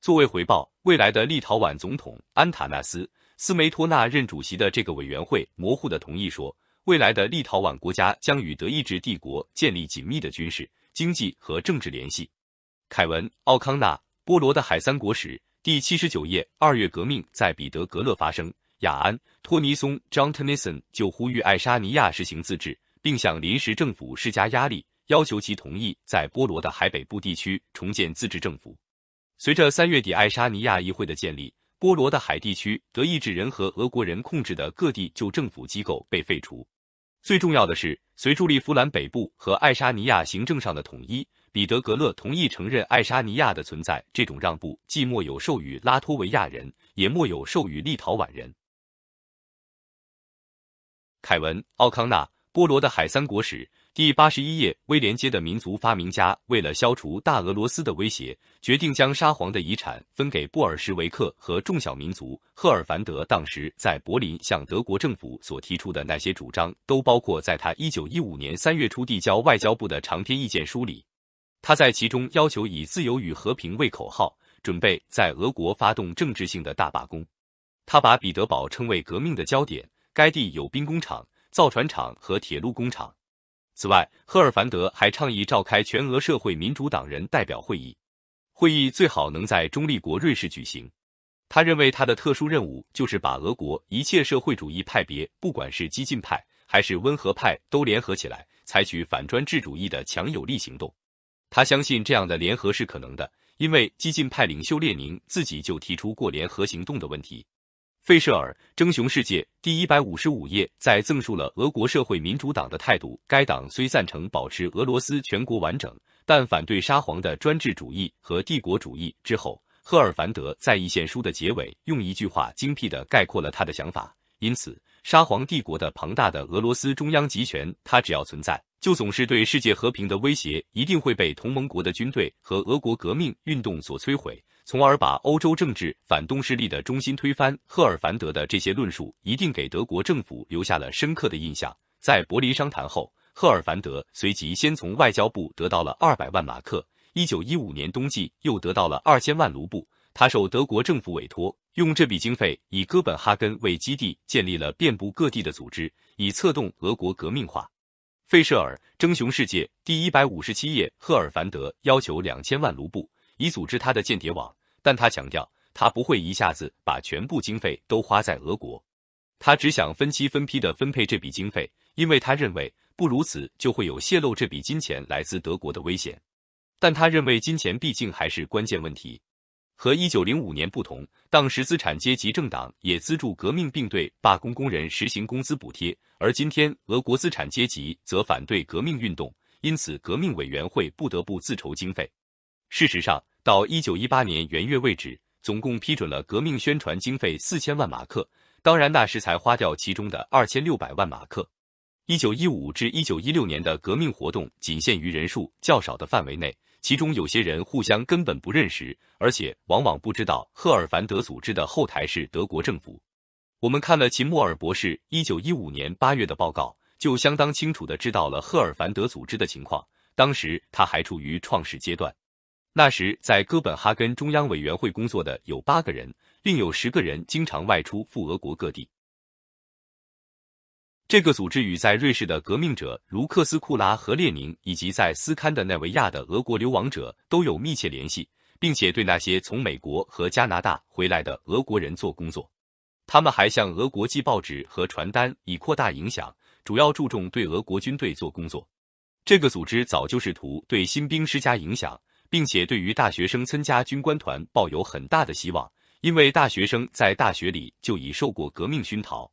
作为回报，未来的立陶宛总统安塔纳斯·斯梅托纳任主席的这个委员会模糊地同意说，未来的立陶宛国家将与德意志帝国建立紧密的军事、经济和政治联系。凯文·奥康纳。波罗的海三国史第七十九页，二月革命在彼得格勒发生。雅安·托尼松 （John t e n i s s o n 就呼吁爱沙尼亚实行自治，并向临时政府施加压力，要求其同意在波罗的海北部地区重建自治政府。随着三月底爱沙尼亚议会的建立，波罗的海地区德意志人和俄国人控制的各地旧政府机构被废除。最重要的是，随助力弗兰北部和爱沙尼亚行政上的统一。彼得格勒同意承认爱沙尼亚的存在，这种让步既莫有授予拉脱维亚人，也莫有授予立陶宛人。凯文·奥康纳《波罗的海三国史》第八十一页。威廉街的民族发明家为了消除大俄罗斯的威胁，决定将沙皇的遗产分给布尔什维克和中小民族。赫尔凡德当时在柏林向德国政府所提出的那些主张，都包括在他一九一五年三月初递交外交部的长篇意见书里。他在其中要求以自由与和平为口号，准备在俄国发动政治性的大罢工。他把彼得堡称为革命的焦点，该地有兵工厂、造船厂和铁路工厂。此外，赫尔凡德还倡议召开全俄社会民主党人代表会议，会议最好能在中立国瑞士举行。他认为他的特殊任务就是把俄国一切社会主义派别，不管是激进派还是温和派，都联合起来，采取反专制主义的强有力行动。他相信这样的联合是可能的，因为激进派领袖列宁自己就提出过联合行动的问题。费舍尔《争雄世界》第一百五十五页，在赠述了俄国社会民主党的态度，该党虽赞成保持俄罗斯全国完整，但反对沙皇的专制主义和帝国主义之后，赫尔凡德在意见书的结尾用一句话精辟的概括了他的想法。因此，沙皇帝国的庞大的俄罗斯中央集权，它只要存在。就总是对世界和平的威胁一定会被同盟国的军队和俄国革命运动所摧毁，从而把欧洲政治反动势力的中心推翻。赫尔凡德的这些论述一定给德国政府留下了深刻的印象。在柏林商谈后，赫尔凡德随即先从外交部得到了二百万马克，一九一五年冬季又得到了二千万卢布。他受德国政府委托，用这笔经费以哥本哈根为基地，建立了遍布各地的组织，以策动俄国革命化。费舍尔争雄世界第一百五十七页，赫尔凡德要求两千万卢布以组织他的间谍网，但他强调他不会一下子把全部经费都花在俄国，他只想分期分批的分配这笔经费，因为他认为不如此就会有泄露这笔金钱来自德国的危险，但他认为金钱毕竟还是关键问题。和一九零五年不同，当时资产阶级政党也资助革命，并对罢工工人实行工资补贴；而今天，俄国资产阶级则反对革命运动，因此革命委员会不得不自筹经费。事实上，到一九一八年元月为止，总共批准了革命宣传经费四千万马克，当然那时才花掉其中的二千六百万马克。一九一五至一九一六年的革命活动仅限于人数较少的范围内。其中有些人互相根本不认识，而且往往不知道赫尔凡德组织的后台是德国政府。我们看了秦穆尔博士一九一五年八月的报告，就相当清楚的知道了赫尔凡德组织的情况。当时他还处于创始阶段，那时在哥本哈根中央委员会工作的有八个人，另有十个人经常外出赴俄国各地。这个组织与在瑞士的革命者卢克斯库拉和列宁，以及在斯堪的纳维亚的俄国流亡者都有密切联系，并且对那些从美国和加拿大回来的俄国人做工作。他们还向俄国寄报纸和传单，以扩大影响，主要注重对俄国军队做工作。这个组织早就试图对新兵施加影响，并且对于大学生参加军官团抱有很大的希望，因为大学生在大学里就已受过革命熏陶。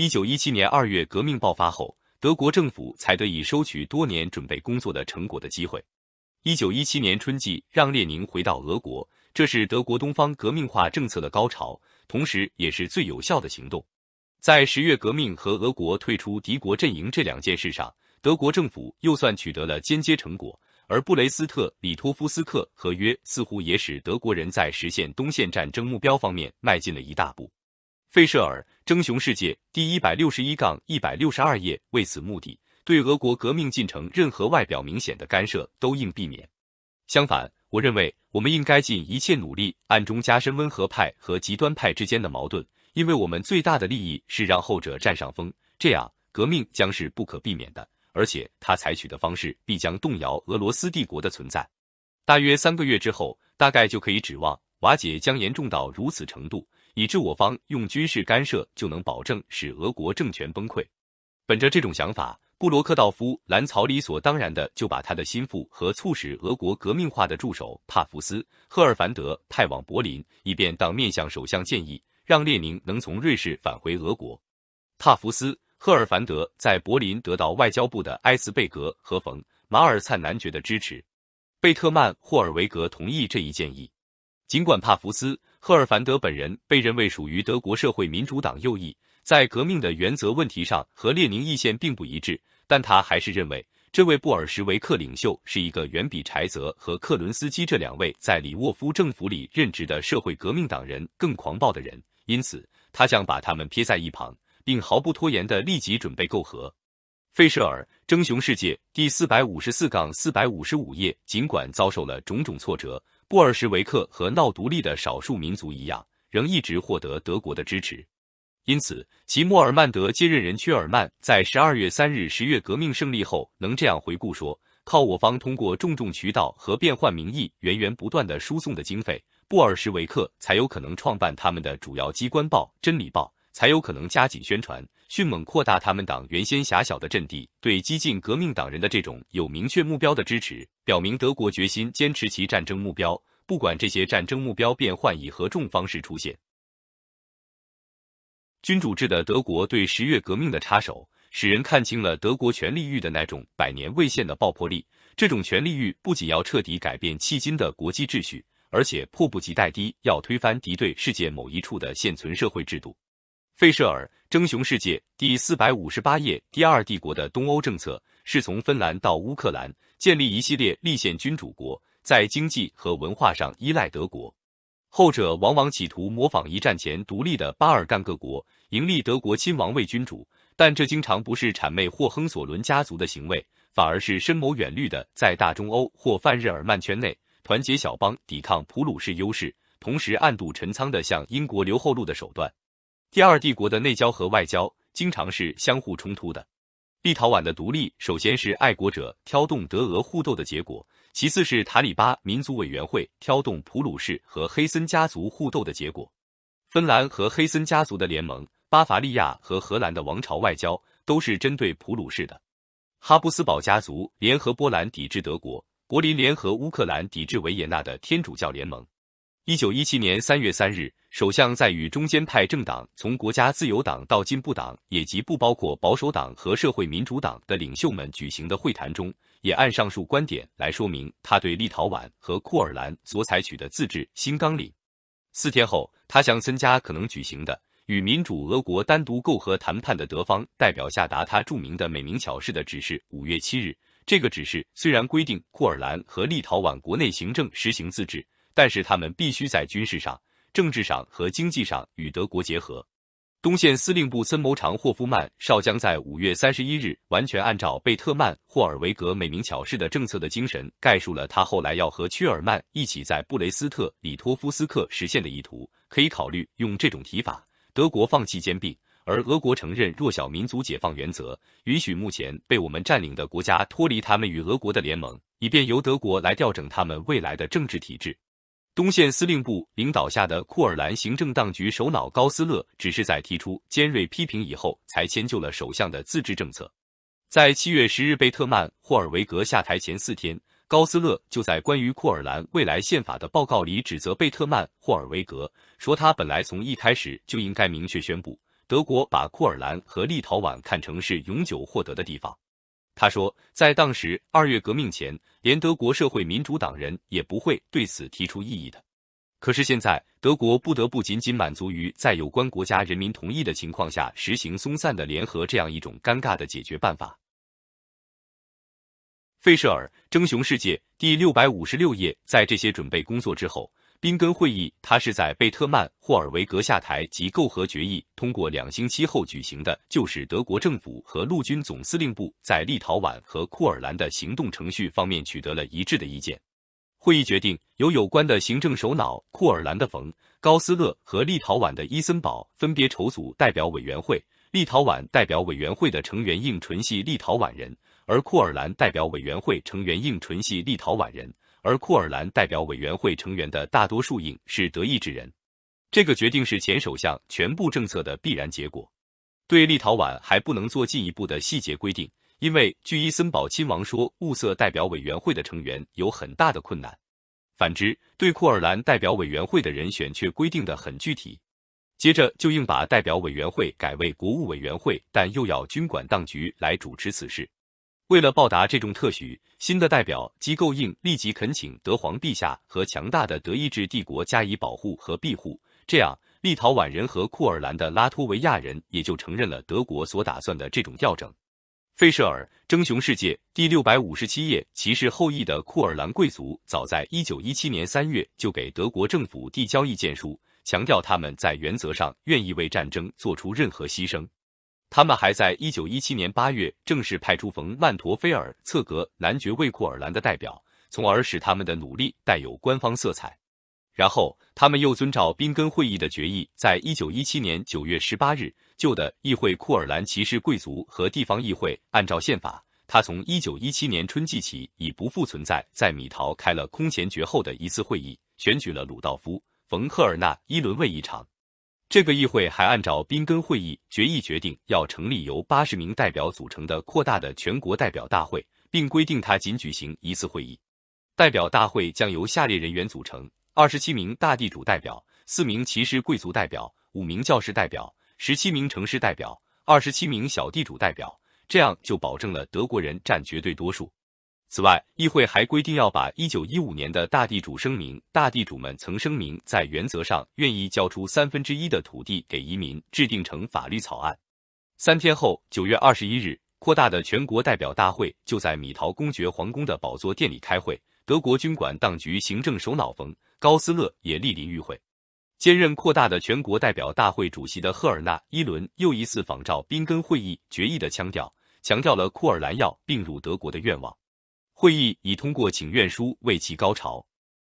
一九一七年二月革命爆发后，德国政府才得以收取多年准备工作的成果的机会。一九一七年春季，让列宁回到俄国，这是德国东方革命化政策的高潮，同时也是最有效的行动。在十月革命和俄国退出敌国阵营这两件事上，德国政府又算取得了间接成果，而布雷斯特里托夫斯克合约似乎也使德国人在实现东线战争目标方面迈进了一大步。费舍尔《争雄世界》第一百六十一杠一百六十二页，为此目的，对俄国革命进程任何外表明显的干涉都应避免。相反，我认为我们应该尽一切努力，暗中加深温和派和极端派之间的矛盾，因为我们最大的利益是让后者占上风。这样，革命将是不可避免的，而且他采取的方式必将动摇俄罗斯帝国的存在。大约三个月之后，大概就可以指望瓦解将严重到如此程度。以致我方用军事干涉就能保证使俄国政权崩溃。本着这种想法，布罗克道夫兰曹理所当然的就把他的心腹和促使俄国革命化的助手帕弗斯赫尔凡德派往柏林，以便当面向首相建议，让列宁能从瑞士返回俄国。帕弗斯赫尔凡德在柏林得到外交部的埃斯贝格和冯马尔灿男爵的支持，贝特曼霍尔维格同意这一建议，尽管帕弗斯。赫尔凡德本人被认为属于德国社会民主党右翼，在革命的原则问题上和列宁意见并不一致，但他还是认为这位布尔什维克领袖是一个远比柴泽和克伦斯基这两位在里沃夫政府里任职的社会革命党人更狂暴的人，因此他将把他们撇在一旁，并毫不拖延地立即准备媾和。费舍尔《争雄世界》第四百五十四杠四百五十五页，尽管遭受了种种挫折。布尔什维克和闹独立的少数民族一样，仍一直获得德国的支持，因此，其莫尔曼德接任人屈尔曼在十二月三日十月革命胜利后，能这样回顾说：靠我方通过重重渠道和变换名义源源不断的输送的经费，布尔什维克才有可能创办他们的主要机关报《真理报》，才有可能加紧宣传，迅猛扩大他们党原先狭小的阵地，对激进革命党人的这种有明确目标的支持。表明德国决心坚持其战争目标，不管这些战争目标变换以何种方式出现。君主制的德国对十月革命的插手，使人看清了德国权力欲的那种百年未现的爆破力。这种权力欲不仅要彻底改变迄今的国际秩序，而且迫不及待的要推翻敌对世界某一处的现存社会制度。费舍尔《争雄世界》第四百五十八页，第二帝国的东欧政策是从芬兰到乌克兰。建立一系列立宪君主国，在经济和文化上依赖德国，后者往往企图模仿一战前独立的巴尔干各国，盈利德国亲王位君主，但这经常不是谄媚霍亨索伦家族的行为，反而是深谋远虑的在大中欧或泛日耳曼圈内团结小邦，抵抗普鲁士优势，同时暗度陈仓的向英国留后路的手段。第二帝国的内交和外交经常是相互冲突的。立陶宛的独立，首先是爱国者挑动德俄互斗的结果；其次是塔里巴民族委员会挑动普鲁士和黑森家族互斗的结果。芬兰和黑森家族的联盟，巴伐利亚和荷兰的王朝外交，都是针对普鲁士的。哈布斯堡家族联合波兰抵制德国，柏林联合乌克兰抵制维也纳的天主教联盟。一九一七年三月三日，首相在与中间派政党，从国家自由党到进步党，也即不包括保守党和社会民主党，的领袖们举行的会谈中，也按上述观点来说明他对立陶宛和库尔兰所采取的自治新纲领。四天后，他向参加可能举行的与民主俄国单独媾和谈判的德方代表下达他著名的美名巧事的指示。五月七日，这个指示虽然规定库尔兰和立陶宛国内行政实行自治。但是他们必须在军事上、政治上和经济上与德国结合。东线司令部参谋长霍夫曼少将在五月三十一日完全按照贝特曼霍尔维格美名巧事的政策的精神，概述了他后来要和屈尔曼一起在布雷斯特里托夫斯克实现的意图。可以考虑用这种提法：德国放弃兼并，而俄国承认弱小民族解放原则，允许目前被我们占领的国家脱离他们与俄国的联盟，以便由德国来调整他们未来的政治体制。东线司令部领导下的库尔兰行政当局首脑高斯勒，只是在提出尖锐批评以后，才迁就了首相的自治政策。在七月十日贝特曼霍尔维格下台前四天，高斯勒就在关于库尔兰未来宪法的报告里指责贝特曼霍尔维格，说他本来从一开始就应该明确宣布，德国把库尔兰和立陶宛看成是永久获得的地方。他说，在当时二月革命前。连德国社会民主党人也不会对此提出异议的。可是现在德国不得不仅仅满足于在有关国家人民同意的情况下实行松散的联合，这样一种尴尬的解决办法。费舍尔《争雄世界》第六百五十六页，在这些准备工作之后。宾根会议，它是在贝特曼霍尔维格下台及媾和决议通过两星期后举行的，就是德国政府和陆军总司令部在立陶宛和库尔兰的行动程序方面取得了一致的意见。会议决定由有关的行政首脑库尔兰的冯高斯勒和立陶宛的伊森堡分别筹组代表委员会。立陶宛代表委员会的成员应纯系立陶宛人，而库尔兰代表委员会成员应纯系立陶宛人。而库尔兰代表委员会成员的大多数应是德意志人，这个决定是前首相全部政策的必然结果。对立陶宛还不能做进一步的细节规定，因为据伊森堡亲王说，物色代表委员会的成员有很大的困难。反之，对库尔兰代表委员会的人选却规定的很具体。接着就应把代表委员会改为国务委员会，但又要军管当局来主持此事。为了报答这种特许，新的代表机构应立即恳请德皇陛下和强大的德意志帝国加以保护和庇护。这样，立陶宛人和库尔兰的拉脱维亚人也就承认了德国所打算的这种调整。费舍尔《争雄世界》第六百五十七页，骑士后裔的库尔兰贵族早在一九一七年三月就给德国政府递交意见书，强调他们在原则上愿意为战争做出任何牺牲。他们还在1917年8月正式派出冯曼陀菲尔策格男爵为库尔兰的代表，从而使他们的努力带有官方色彩。然后，他们又遵照宾根会议的决议，在1917年9月18日，旧的议会库尔兰骑士贵族和地方议会按照宪法，他从1917年春季起已不复存在，在米陶开了空前绝后的一次会议，选举了鲁道夫·冯赫尔纳伊伦为议长。这个议会还按照宾根会议决议决定，要成立由八十名代表组成的扩大的全国代表大会，并规定它仅举行一次会议。代表大会将由下列人员组成：二十七名大地主代表，四名骑士贵族代表，五名教师代表，十七名城市代表，二十七名小地主代表。这样就保证了德国人占绝对多数。此外，议会还规定要把一九一五年的大地主声明，大地主们曾声明在原则上愿意交出三分之一的土地给移民，制定成法律草案。三天后，九月二十一日，扩大的全国代表大会就在米陶公爵皇宫的宝座殿里开会。德国军管当局行政首脑冯高斯勒也莅临与会。兼任扩大的全国代表大会主席的赫尔纳伊伦又一次仿照宾根会议决议的腔调，强调了库尔兰要并入德国的愿望。会议已通过请愿书为其高潮。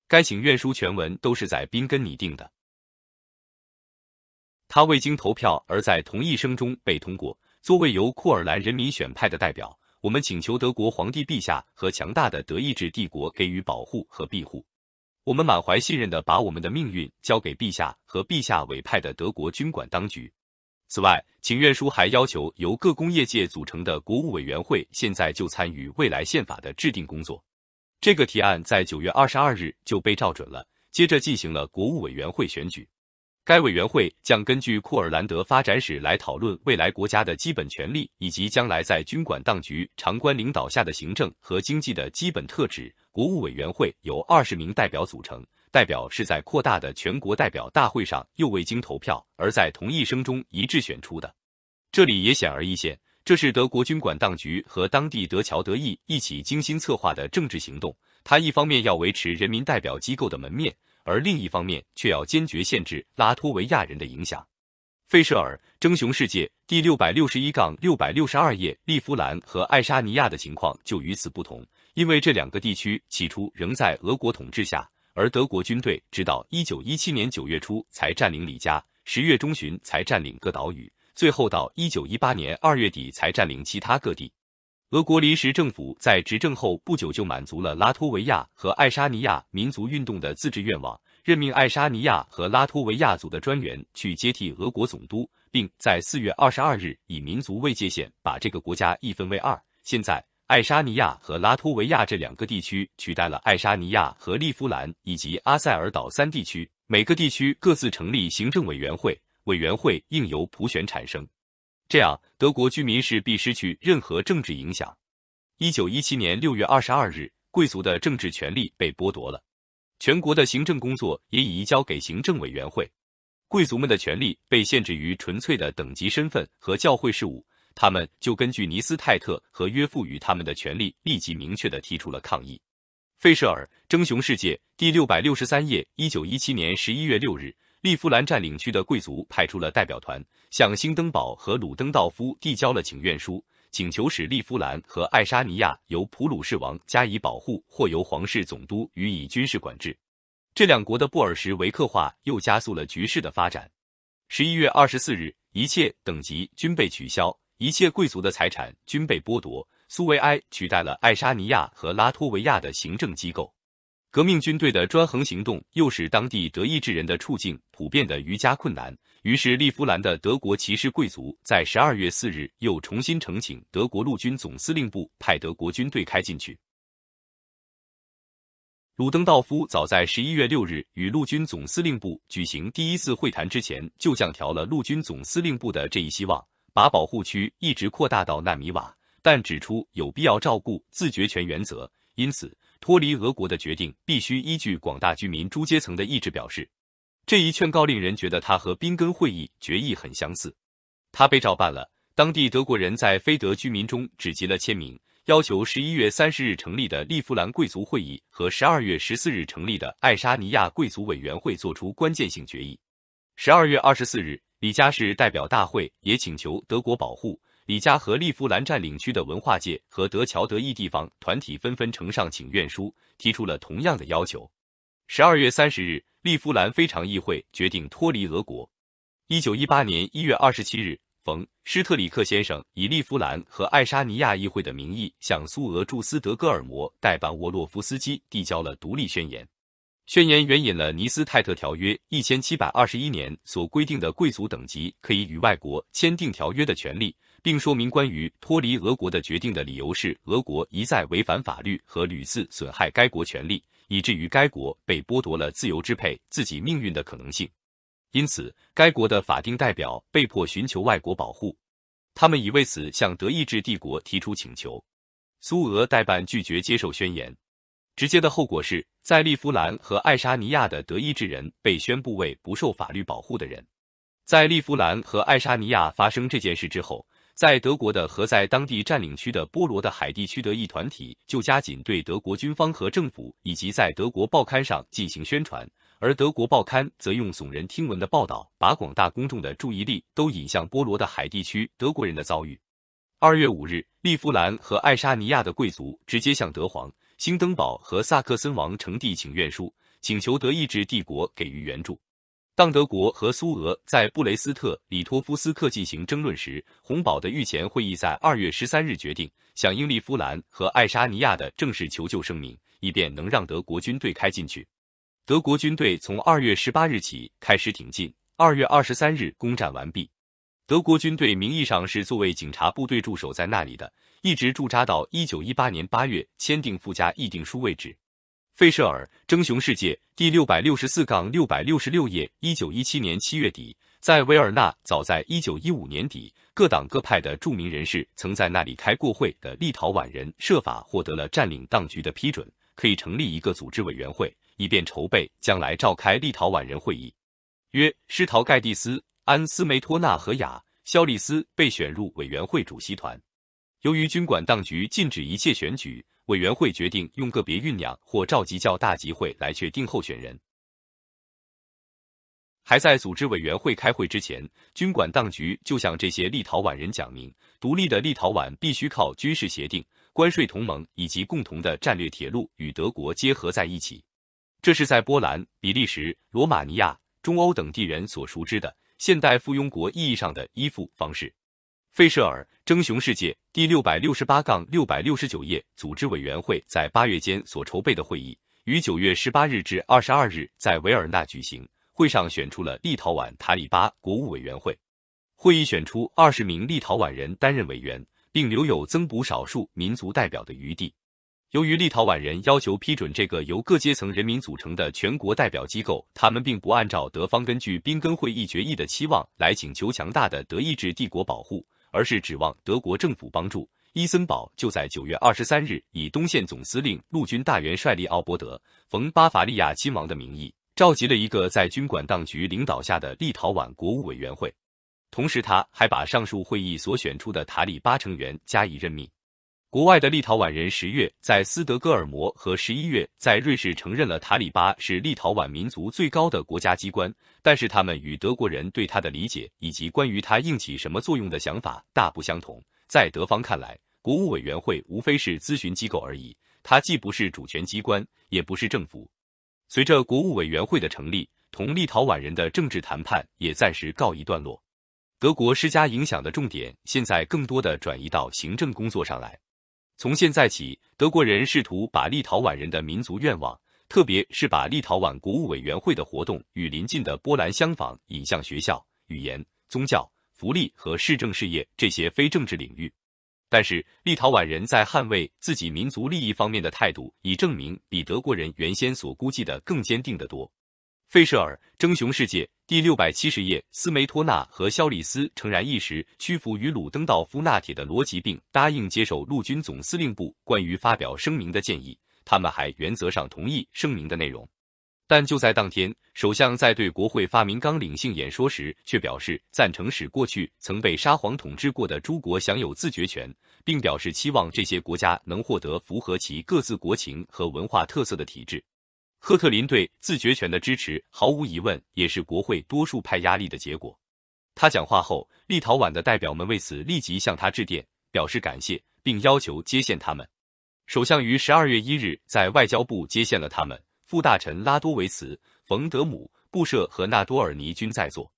该请愿书全文都是在宾根拟定的，他未经投票而在同一声中被通过。作为由库尔兰人民选派的代表，我们请求德国皇帝陛下和强大的德意志帝国给予保护和庇护。我们满怀信任的把我们的命运交给陛下和陛下委派的德国军管当局。此外，请愿书还要求由各工业界组成的国务委员会现在就参与未来宪法的制定工作。这个提案在九月二十二日就被照准了，接着进行了国务委员会选举。该委员会将根据库尔兰德发展史来讨论未来国家的基本权利以及将来在军管当局长官领导下的行政和经济的基本特质。国务委员会由二十名代表组成。代表是在扩大的全国代表大会上，又未经投票，而在同一声中一致选出的。这里也显而易见，这是德国军管当局和当地德侨德意一起精心策划的政治行动。他一方面要维持人民代表机构的门面，而另一方面却要坚决限制拉脱维亚人的影响。费舍尔《争雄世界》第六百六十一杠六百六十二页，利夫兰和爱沙尼亚的情况就与此不同，因为这两个地区起初仍在俄国统治下。而德国军队直到一九一七年九月初才占领里加，十月中旬才占领各岛屿，最后到一九一八年二月底才占领其他各地。俄国临时政府在执政后不久就满足了拉脱维亚和爱沙尼亚民族运动的自治愿望，任命爱沙尼亚和拉脱维亚族的专员去接替俄国总督，并在四月二十二日以民族为界限把这个国家一分为二。现在。爱沙尼亚和拉脱维亚这两个地区取代了爱沙尼亚和利夫兰以及阿塞尔岛三地区，每个地区各自成立行政委员会，委员会应由普选产生。这样，德国居民势必失去任何政治影响。一九一七年六月二十二日，贵族的政治权利被剥夺了，全国的行政工作也已移交给行政委员会，贵族们的权利被限制于纯粹的等级身份和教会事务。他们就根据尼斯泰特和约赋予他们的权利，立即明确地提出了抗议。费舍尔《争雄世界》第六百六十三页，一九一七年十一月六日，利夫兰占领区的贵族派出了代表团，向兴登堡和鲁登道夫递交了请愿书，请求使利夫兰和爱沙尼亚由普鲁士王加以保护，或由皇室总督予以军事管制。这两国的布尔什维克化又加速了局势的发展。十一月二十四日，一切等级均被取消。一切贵族的财产均被剥夺，苏维埃取代了爱沙尼亚和拉脱维亚的行政机构。革命军队的专横行动又使当地德意志人的处境普遍的愈加困难。于是，利夫兰的德国骑士贵族在十二月四日又重新呈请德国陆军总司令部派德国军队开进去。鲁登道夫早在十一月六日与陆军总司令部举行第一次会谈之前，就降调了陆军总司令部的这一希望。把保护区一直扩大到纳米瓦，但指出有必要照顾自决权原则，因此脱离俄国的决定必须依据广大居民诸阶层的意志表示。这一劝告令人觉得他和宾根会议决议很相似。他被照办了。当地德国人在非德居民中只集了签名，要求十一月三十日成立的利夫兰贵族会议和十二月十四日成立的爱沙尼亚贵族委员会做出关键性决议。十二月二十四日。李家氏代表大会也请求德国保护。李家和利夫兰占领区的文化界和德侨德裔地方团体纷纷呈上请愿书，提出了同样的要求。十二月三十日，利夫兰非常议会决定脱离俄国。一九一八年一月二十七日，冯·施特里克先生以利夫兰和爱沙尼亚议会的名义向苏俄驻斯德哥尔摩代办沃洛夫斯基递交了独立宣言。宣言援引了《尼斯泰特条约》一千七百二十一年所规定的贵族等级可以与外国签订条约的权利，并说明关于脱离俄国的决定的理由是俄国一再违反法律和屡次损害该国权利，以至于该国被剥夺了自由支配自己命运的可能性。因此，该国的法定代表被迫寻求外国保护，他们已为此向德意志帝国提出请求。苏俄代办拒绝接受宣言。直接的后果是在利夫兰和爱沙尼亚的德意志人被宣布为不受法律保护的人。在利夫兰和爱沙尼亚发生这件事之后，在德国的和在当地占领区的波罗的海地区德意团体就加紧对德国军方和政府以及在德国报刊上进行宣传，而德国报刊则用耸人听闻的报道把广大公众的注意力都引向波罗的海地区德国人的遭遇。二月五日，利夫兰和爱沙尼亚的贵族直接向德皇。兴登堡和萨克森王成递请愿书，请求德意志帝国给予援助。当德国和苏俄在布雷斯特里托夫斯克进行争论时，洪堡的御前会议在二月十三日决定响应利夫兰和爱沙尼亚的正式求救声明，以便能让德国军队开进去。德国军队从二月十八日起开始挺进，二月二十三日攻占完毕。德国军队名义上是作为警察部队驻守在那里的。一直驻扎到一九一八年八月签订附加议定书为止。费舍尔《争雄世界》第六百六十四杠六百六十六页。一九一七年七月底，在维尔纳，早在一九一五年底，各党各派的著名人士曾在那里开过会的立陶宛人，设法获得了占领当局的批准，可以成立一个组织委员会，以便筹备将来召开立陶宛人会议。约施陶盖蒂斯、安斯梅托纳和雅肖利斯被选入委员会主席团。由于军管当局禁止一切选举，委员会决定用个别酝酿或召集较大集会来确定候选人。还在组织委员会开会之前，军管当局就向这些立陶宛人讲明：独立的立陶宛必须靠军事协定、关税同盟以及共同的战略铁路与德国结合在一起。这是在波兰、比利时、罗马尼亚、中欧等地人所熟知的现代附庸国意义上的依附方式。费舍尔《征雄世界》第六百六十八杠六百六十九页，组织委员会在八月间所筹备的会议，于九月十八日至二十二日在维尔纳举行。会上选出了立陶宛塔里巴国务委员会，会议选出二十名立陶宛人担任委员，并留有增补少数民族代表的余地。由于立陶宛人要求批准这个由各阶层人民组成的全国代表机构，他们并不按照德方根据宾根会议决议的期望来请求强大的德意志帝国保护。而是指望德国政府帮助。伊森堡就在九月二十三日，以东线总司令、陆军大元帅利奥波德·冯巴伐利亚亲王的名义，召集了一个在军管当局领导下的立陶宛国务委员会。同时，他还把上述会议所选出的塔利巴成员加以任命。国外的立陶宛人十月在斯德哥尔摩和十一月在瑞士承认了塔里巴是立陶宛民族最高的国家机关，但是他们与德国人对他的理解以及关于他应起什么作用的想法大不相同。在德方看来，国务委员会无非是咨询机构而已，它既不是主权机关，也不是政府。随着国务委员会的成立，同立陶宛人的政治谈判也暂时告一段落。德国施加影响的重点现在更多的转移到行政工作上来。从现在起，德国人试图把立陶宛人的民族愿望，特别是把立陶宛国务委员会的活动与邻近的波兰相仿，引向学校、语言、宗教、福利和市政事业这些非政治领域。但是，立陶宛人在捍卫自己民族利益方面的态度，已证明比德国人原先所估计的更坚定得多。费舍尔《争雄世界》第六百七十页，斯梅托纳和肖里斯诚然一时屈服于鲁登道夫纳铁的逻辑，并答应接受陆军总司令部关于发表声明的建议。他们还原则上同意声明的内容，但就在当天，首相在对国会发明纲领性演说时，却表示赞成使过去曾被沙皇统治过的诸国享有自决权，并表示期望这些国家能获得符合其各自国情和文化特色的体制。赫特林对自决权的支持，毫无疑问也是国会多数派压力的结果。他讲话后，立陶宛的代表们为此立即向他致电表示感谢，并要求接见他们。首相于十二月一日在外交部接见了他们。副大臣拉多维茨、冯德姆布舍和纳多尔尼均在座。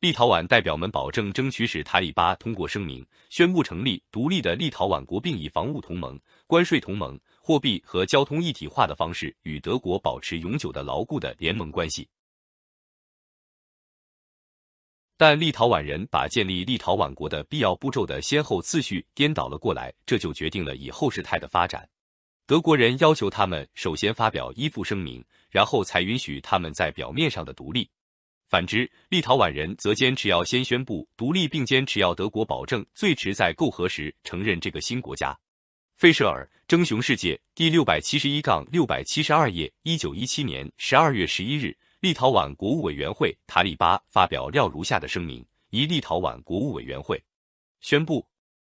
立陶宛代表们保证争取使塔利巴通过声明宣布成立独立的立陶宛国，并以防务同盟、关税同盟。货币和交通一体化的方式与德国保持永久的牢固的联盟关系。但立陶宛人把建立立陶宛国的必要步骤的先后次序颠倒了过来，这就决定了以后事态的发展。德国人要求他们首先发表依附声明，然后才允许他们在表面上的独立。反之，立陶宛人则坚持要先宣布独立，并坚持要德国保证最迟在媾和时承认这个新国家。费舍尔《争雄世界》第六百七十一杠六百七十二页，一九一七年十二月十一日，立陶宛国务委员会塔利巴发表料如下的声明：一、立陶宛国务委员会宣布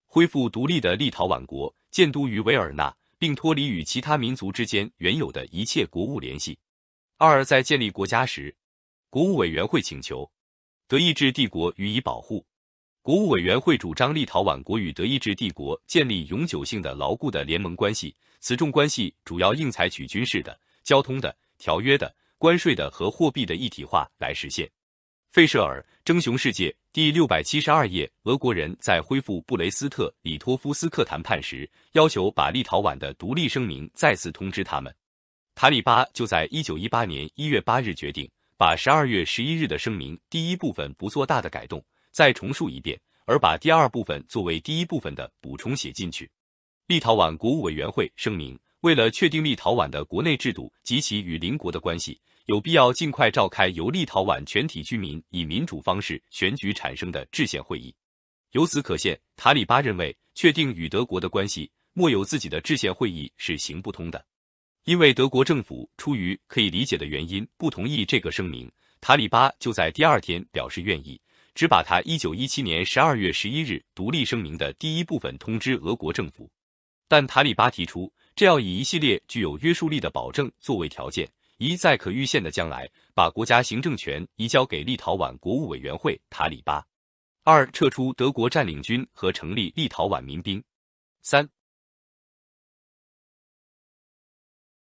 恢复独立的立陶宛国，建都于维尔纳，并脱离与其他民族之间原有的一切国务联系；二、在建立国家时，国务委员会请求德意志帝国予以保护。国务委员会主张立陶宛国与德意志帝国建立永久性的、牢固的联盟关系。此种关系主要应采取军事的、交通的、条约的、关税的和货币的一体化来实现。费舍尔《征雄世界》第六百七十二页：俄国人在恢复布雷斯特里托夫斯克谈判时，要求把立陶宛的独立声明再次通知他们。塔里巴就在一九一八年一月八日决定，把十二月十一日的声明第一部分不做大的改动。再重述一遍，而把第二部分作为第一部分的补充写进去。立陶宛国务委员会声明，为了确定立陶宛的国内制度及其与邻国的关系，有必要尽快召开由立陶宛全体居民以民主方式选举产生的制宪会议。由此可见，塔里巴认为，确定与德国的关系，莫有自己的制宪会议是行不通的。因为德国政府出于可以理解的原因不同意这个声明，塔里巴就在第二天表示愿意。只把他1917年12月11日独立声明的第一部分通知俄国政府，但塔里巴提出，这要以一系列具有约束力的保证作为条件：一，在可预见的将来把国家行政权移交给立陶宛国务委员会塔里巴；二，撤出德国占领军和成立立陶宛民兵；三，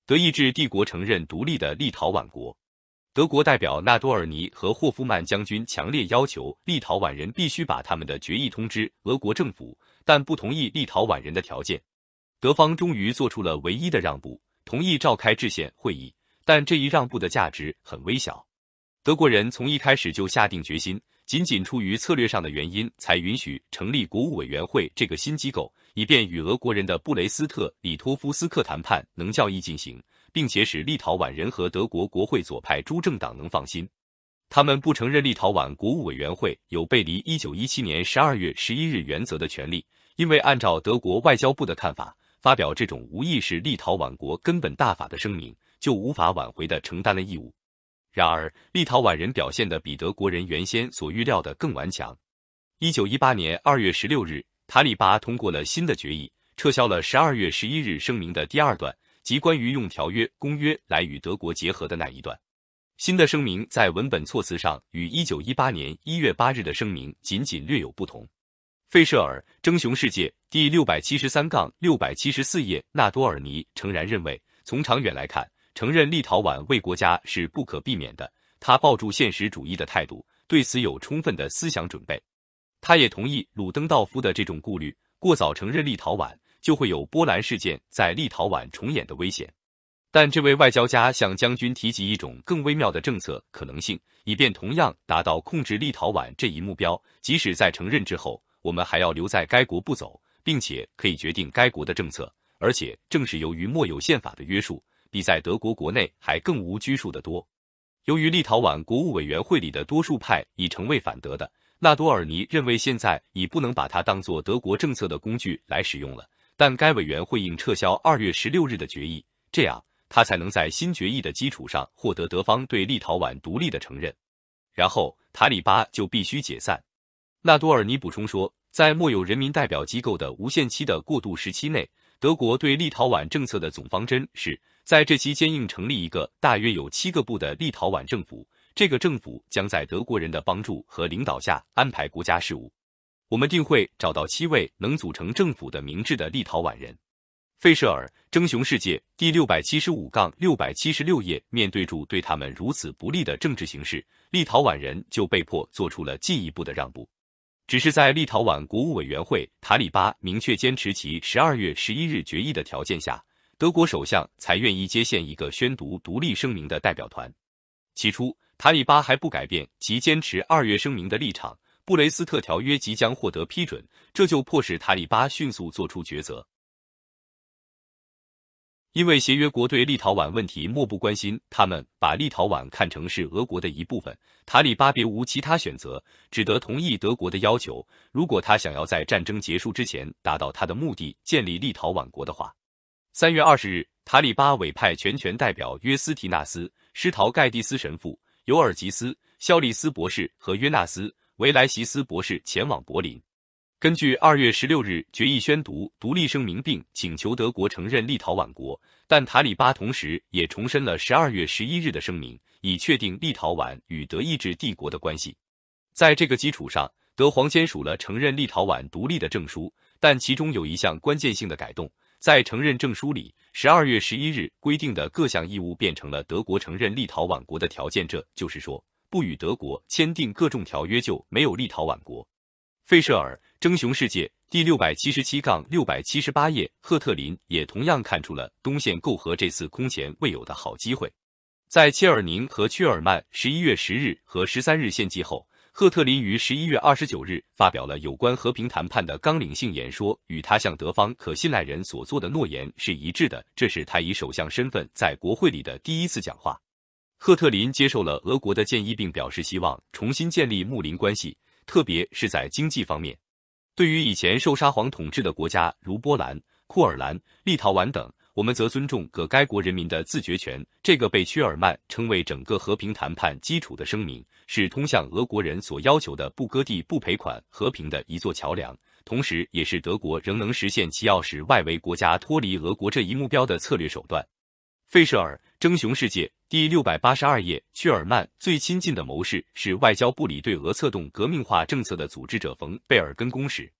德意志帝国承认独立的立陶宛国。德国代表纳多尔尼和霍夫曼将军强烈要求立陶宛人必须把他们的决议通知俄国政府，但不同意立陶宛人的条件。德方终于做出了唯一的让步，同意召开制宪会议，但这一让步的价值很微小。德国人从一开始就下定决心，仅仅出于策略上的原因，才允许成立国务委员会这个新机构，以便与俄国人的布雷斯特里托夫斯克谈判能较易进行。并且使立陶宛人和德国国会左派诸政党能放心，他们不承认立陶宛国务委员会有背离1917年12月11日原则的权利，因为按照德国外交部的看法，发表这种无意识立陶宛国根本大法的声明，就无法挽回的承担了义务。然而，立陶宛人表现的比德国人原先所预料的更顽强。1918年2月16日，塔里巴通过了新的决议，撤销了12月11日声明的第二段。即关于用条约、公约来与德国结合的那一段，新的声明在文本措辞上与一九一八年一月八日的声明仅仅略有不同。费舍尔《争雄世界》第六百七十三杠六百七十四页，纳多尔尼诚然认为，从长远来看，承认立陶宛为国家是不可避免的。他抱住现实主义的态度，对此有充分的思想准备。他也同意鲁登道夫的这种顾虑，过早承认立陶宛。就会有波兰事件在立陶宛重演的危险，但这位外交家向将军提及一种更微妙的政策可能性，以便同样达到控制立陶宛这一目标。即使在承认之后，我们还要留在该国不走，并且可以决定该国的政策。而且，正是由于没有宪法的约束，比在德国国内还更无拘束得多。由于立陶宛国务委员会里的多数派已成为反德的，纳多尔尼认为现在已不能把它当作德国政策的工具来使用了。但该委员会应撤销二月十六日的决议，这样他才能在新决议的基础上获得德方对立陶宛独立的承认。然后塔里巴就必须解散。纳多尔尼补充说，在没有人民代表机构的无限期的过渡时期内，德国对立陶宛政策的总方针是，在这期间应成立一个大约有七个部的立陶宛政府，这个政府将在德国人的帮助和领导下安排国家事务。我们定会找到七位能组成政府的明智的立陶宛人。费舍尔《争雄世界》第六百七十五杠六百七十六页。面对住对他们如此不利的政治形势，立陶宛人就被迫做出了进一步的让步。只是在立陶宛国务委员会塔里巴明确坚持其十二月十一日决议的条件下，德国首相才愿意接线一个宣读独立声明的代表团。起初，塔里巴还不改变其坚持二月声明的立场。布雷斯特条约即将获得批准，这就迫使塔里巴迅速做出抉择。因为协约国对立陶宛问题漠不关心，他们把立陶宛看成是俄国的一部分，塔里巴别无其他选择，只得同意德国的要求。如果他想要在战争结束之前达到他的目的，建立立陶宛国的话，三月二十日，塔里巴委派全权代表约斯提纳斯·施陶盖蒂斯神父、尤尔吉斯·肖利斯博士和约纳斯。维莱西斯博士前往柏林，根据二月十六日决议宣读独立声明，并请求德国承认立陶宛国。但塔里巴同时也重申了十二月十一日的声明，以确定立陶宛与德意志帝国的关系。在这个基础上，德皇签署了承认立陶宛独立的证书，但其中有一项关键性的改动：在承认证书里，十二月十一日规定的各项义务变成了德国承认立陶宛国的条件。这就是说。不与德国签订各种条约，就没有立陶宛国。费舍尔《争雄世界》第六百七十七杠六百七十八页，赫特林也同样看出了东线构和这次空前未有的好机会。在切尔宁和屈尔曼十一月十日和十三日献祭后，赫特林于十一月二十九日发表了有关和平谈判的纲领性演说，与他向德方可信赖人所做的诺言是一致的。这是他以首相身份在国会里的第一次讲话。赫特林接受了俄国的建议，并表示希望重新建立睦邻关系，特别是在经济方面。对于以前受沙皇统治的国家，如波兰、库尔兰、立陶宛等，我们则尊重各该国人民的自决权。这个被屈尔曼称为整个和平谈判基础的声明，是通向俄国人所要求的不割地、不赔款和平的一座桥梁，同时也是德国仍能实现其要使外围国家脱离俄国这一目标的策略手段。费舍尔。《争雄世界》第六百八十二页，屈尔曼最亲近的谋士是外交部里对俄策动革命化政策的组织者冯贝尔根公使。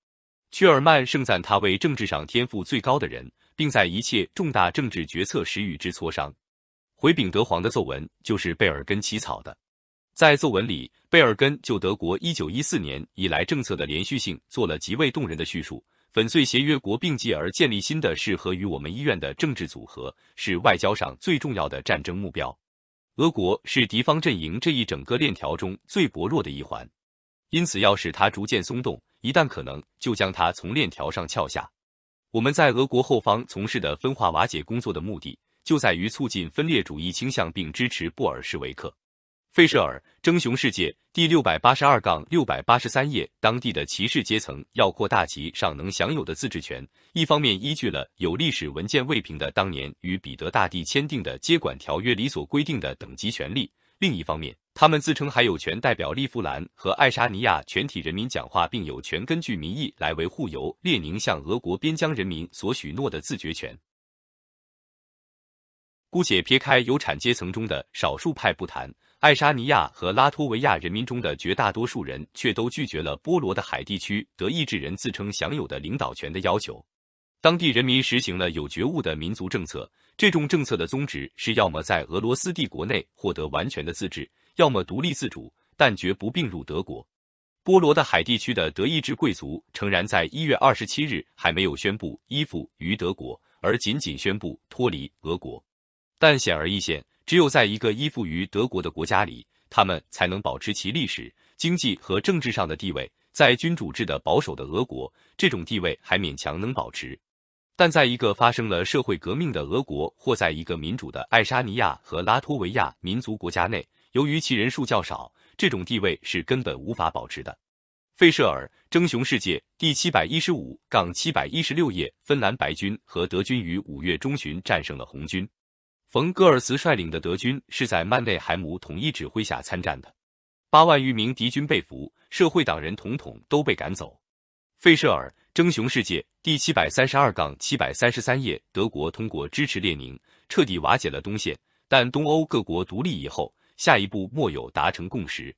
屈尔曼盛赞他为政治上天赋最高的人，并在一切重大政治决策时与之磋商。回禀德皇的奏文就是贝尔根起草的。在奏文里，贝尔根就德国一九一四年以来政策的连续性做了极为动人的叙述。粉碎协约国并继而建立新的适合于我们意愿的政治组合，是外交上最重要的战争目标。俄国是敌方阵营这一整个链条中最薄弱的一环，因此要使它逐渐松动，一旦可能就将它从链条上撬下。我们在俄国后方从事的分化瓦解工作的目的，就在于促进分裂主义倾向，并支持布尔什维克。费舍尔《争雄世界》第六百八十二杠六百八十三页，当地的骑士阶层要扩大其尚能享有的自治权，一方面依据了有历史文件未凭的当年与彼得大帝签订的接管条约里所规定的等级权利；另一方面，他们自称还有权代表利夫兰和爱沙尼亚全体人民讲话，并有权根据民意来维护由列宁向俄国边疆人民所许诺的自决权。姑且撇开有产阶层中的少数派不谈。爱沙尼亚和拉脱维亚人民中的绝大多数人却都拒绝了波罗的海地区德意志人自称享有的领导权的要求。当地人民实行了有觉悟的民族政策，这种政策的宗旨是要么在俄罗斯帝国内获得完全的自治，要么独立自主，但绝不并入德国。波罗的海地区的德意志贵族诚然在一月二十七日还没有宣布依附于德国，而仅仅宣布脱离俄国，但显而易见。只有在一个依附于德国的国家里，他们才能保持其历史、经济和政治上的地位。在君主制的保守的俄国，这种地位还勉强能保持；但在一个发生了社会革命的俄国，或在一个民主的爱沙尼亚和拉脱维亚民族国家内，由于其人数较少，这种地位是根本无法保持的。费舍尔《争雄世界》第七百一十五七百一十六页，芬兰白军和德军于五月中旬战胜了红军。冯·戈尔茨率领的德军是在曼内海姆统一指挥下参战的，八万余名敌军被俘，社会党人统统都被赶走。费舍尔《征雄世界》第七百三十二杠七百三十三页，德国通过支持列宁，彻底瓦解了东线，但东欧各国独立以后，下一步莫有达成共识。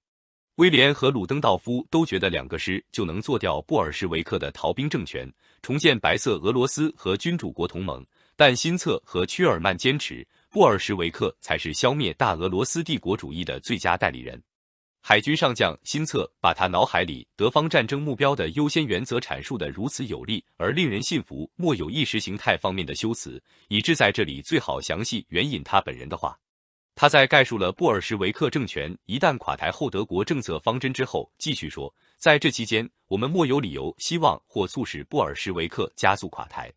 威廉和鲁登道夫都觉得两个师就能做掉布尔什维克的逃兵政权，重建白色俄罗斯和君主国同盟，但新策和屈尔曼坚持。布尔什维克才是消灭大俄罗斯帝国主义的最佳代理人。海军上将辛策把他脑海里德方战争目标的优先原则阐述的如此有力而令人信服，莫有意识形态方面的修辞，以致在这里最好详细援引他本人的话。他在概述了布尔什维克政权一旦垮台后德国政策方针之后，继续说，在这期间，我们莫有理由希望或促使布尔什维克加速垮台。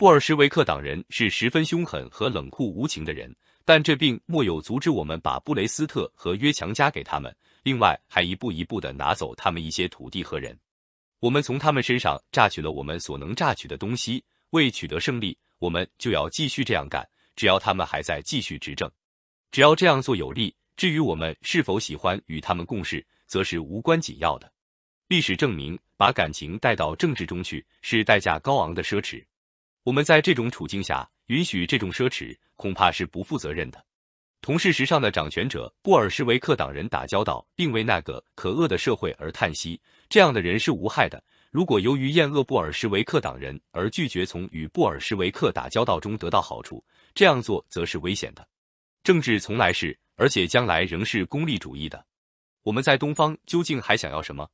布尔什维克党人是十分凶狠和冷酷无情的人，但这并莫有阻止我们把布雷斯特和约强加给他们。另外，还一步一步地拿走他们一些土地和人。我们从他们身上榨取了我们所能榨取的东西。为取得胜利，我们就要继续这样干，只要他们还在继续执政，只要这样做有利。至于我们是否喜欢与他们共事，则是无关紧要的。历史证明，把感情带到政治中去是代价高昂的奢侈。我们在这种处境下允许这种奢侈，恐怕是不负责任的。同事实上的掌权者布尔什维克党人打交道，并为那个可恶的社会而叹息，这样的人是无害的。如果由于厌恶布尔什维克党人而拒绝从与布尔什维克打交道中得到好处，这样做则是危险的。政治从来是，而且将来仍是功利主义的。我们在东方究竟还想要什么？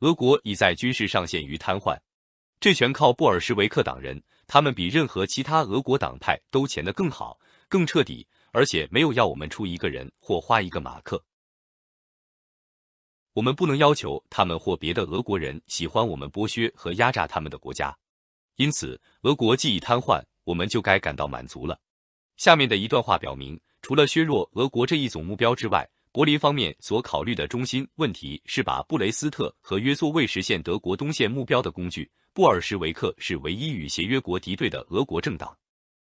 俄国已在军事上陷于瘫痪，这全靠布尔什维克党人。他们比任何其他俄国党派都潜得更好、更彻底，而且没有要我们出一个人或花一个马克。我们不能要求他们或别的俄国人喜欢我们剥削和压榨他们的国家。因此，俄国既已瘫痪，我们就该感到满足了。下面的一段话表明，除了削弱俄国这一总目标之外，柏林方面所考虑的中心问题是把布雷斯特和约作为实现德国东线目标的工具。布尔什维克是唯一与协约国敌对的俄国政党，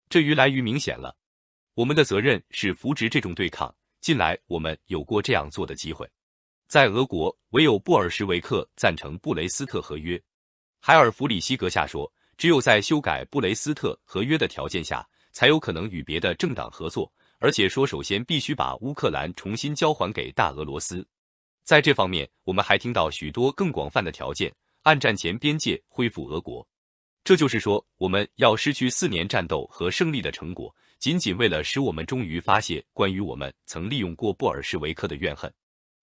这于来于明显了。我们的责任是扶植这种对抗。近来我们有过这样做的机会。在俄国，唯有布尔什维克赞成布雷斯特合约。海尔弗里希阁下说，只有在修改布雷斯特合约的条件下，才有可能与别的政党合作。而且说，首先必须把乌克兰重新交还给大俄罗斯。在这方面，我们还听到许多更广泛的条件。按战前边界恢复俄国，这就是说，我们要失去四年战斗和胜利的成果，仅仅为了使我们终于发泄关于我们曾利用过布尔什维克的怨恨，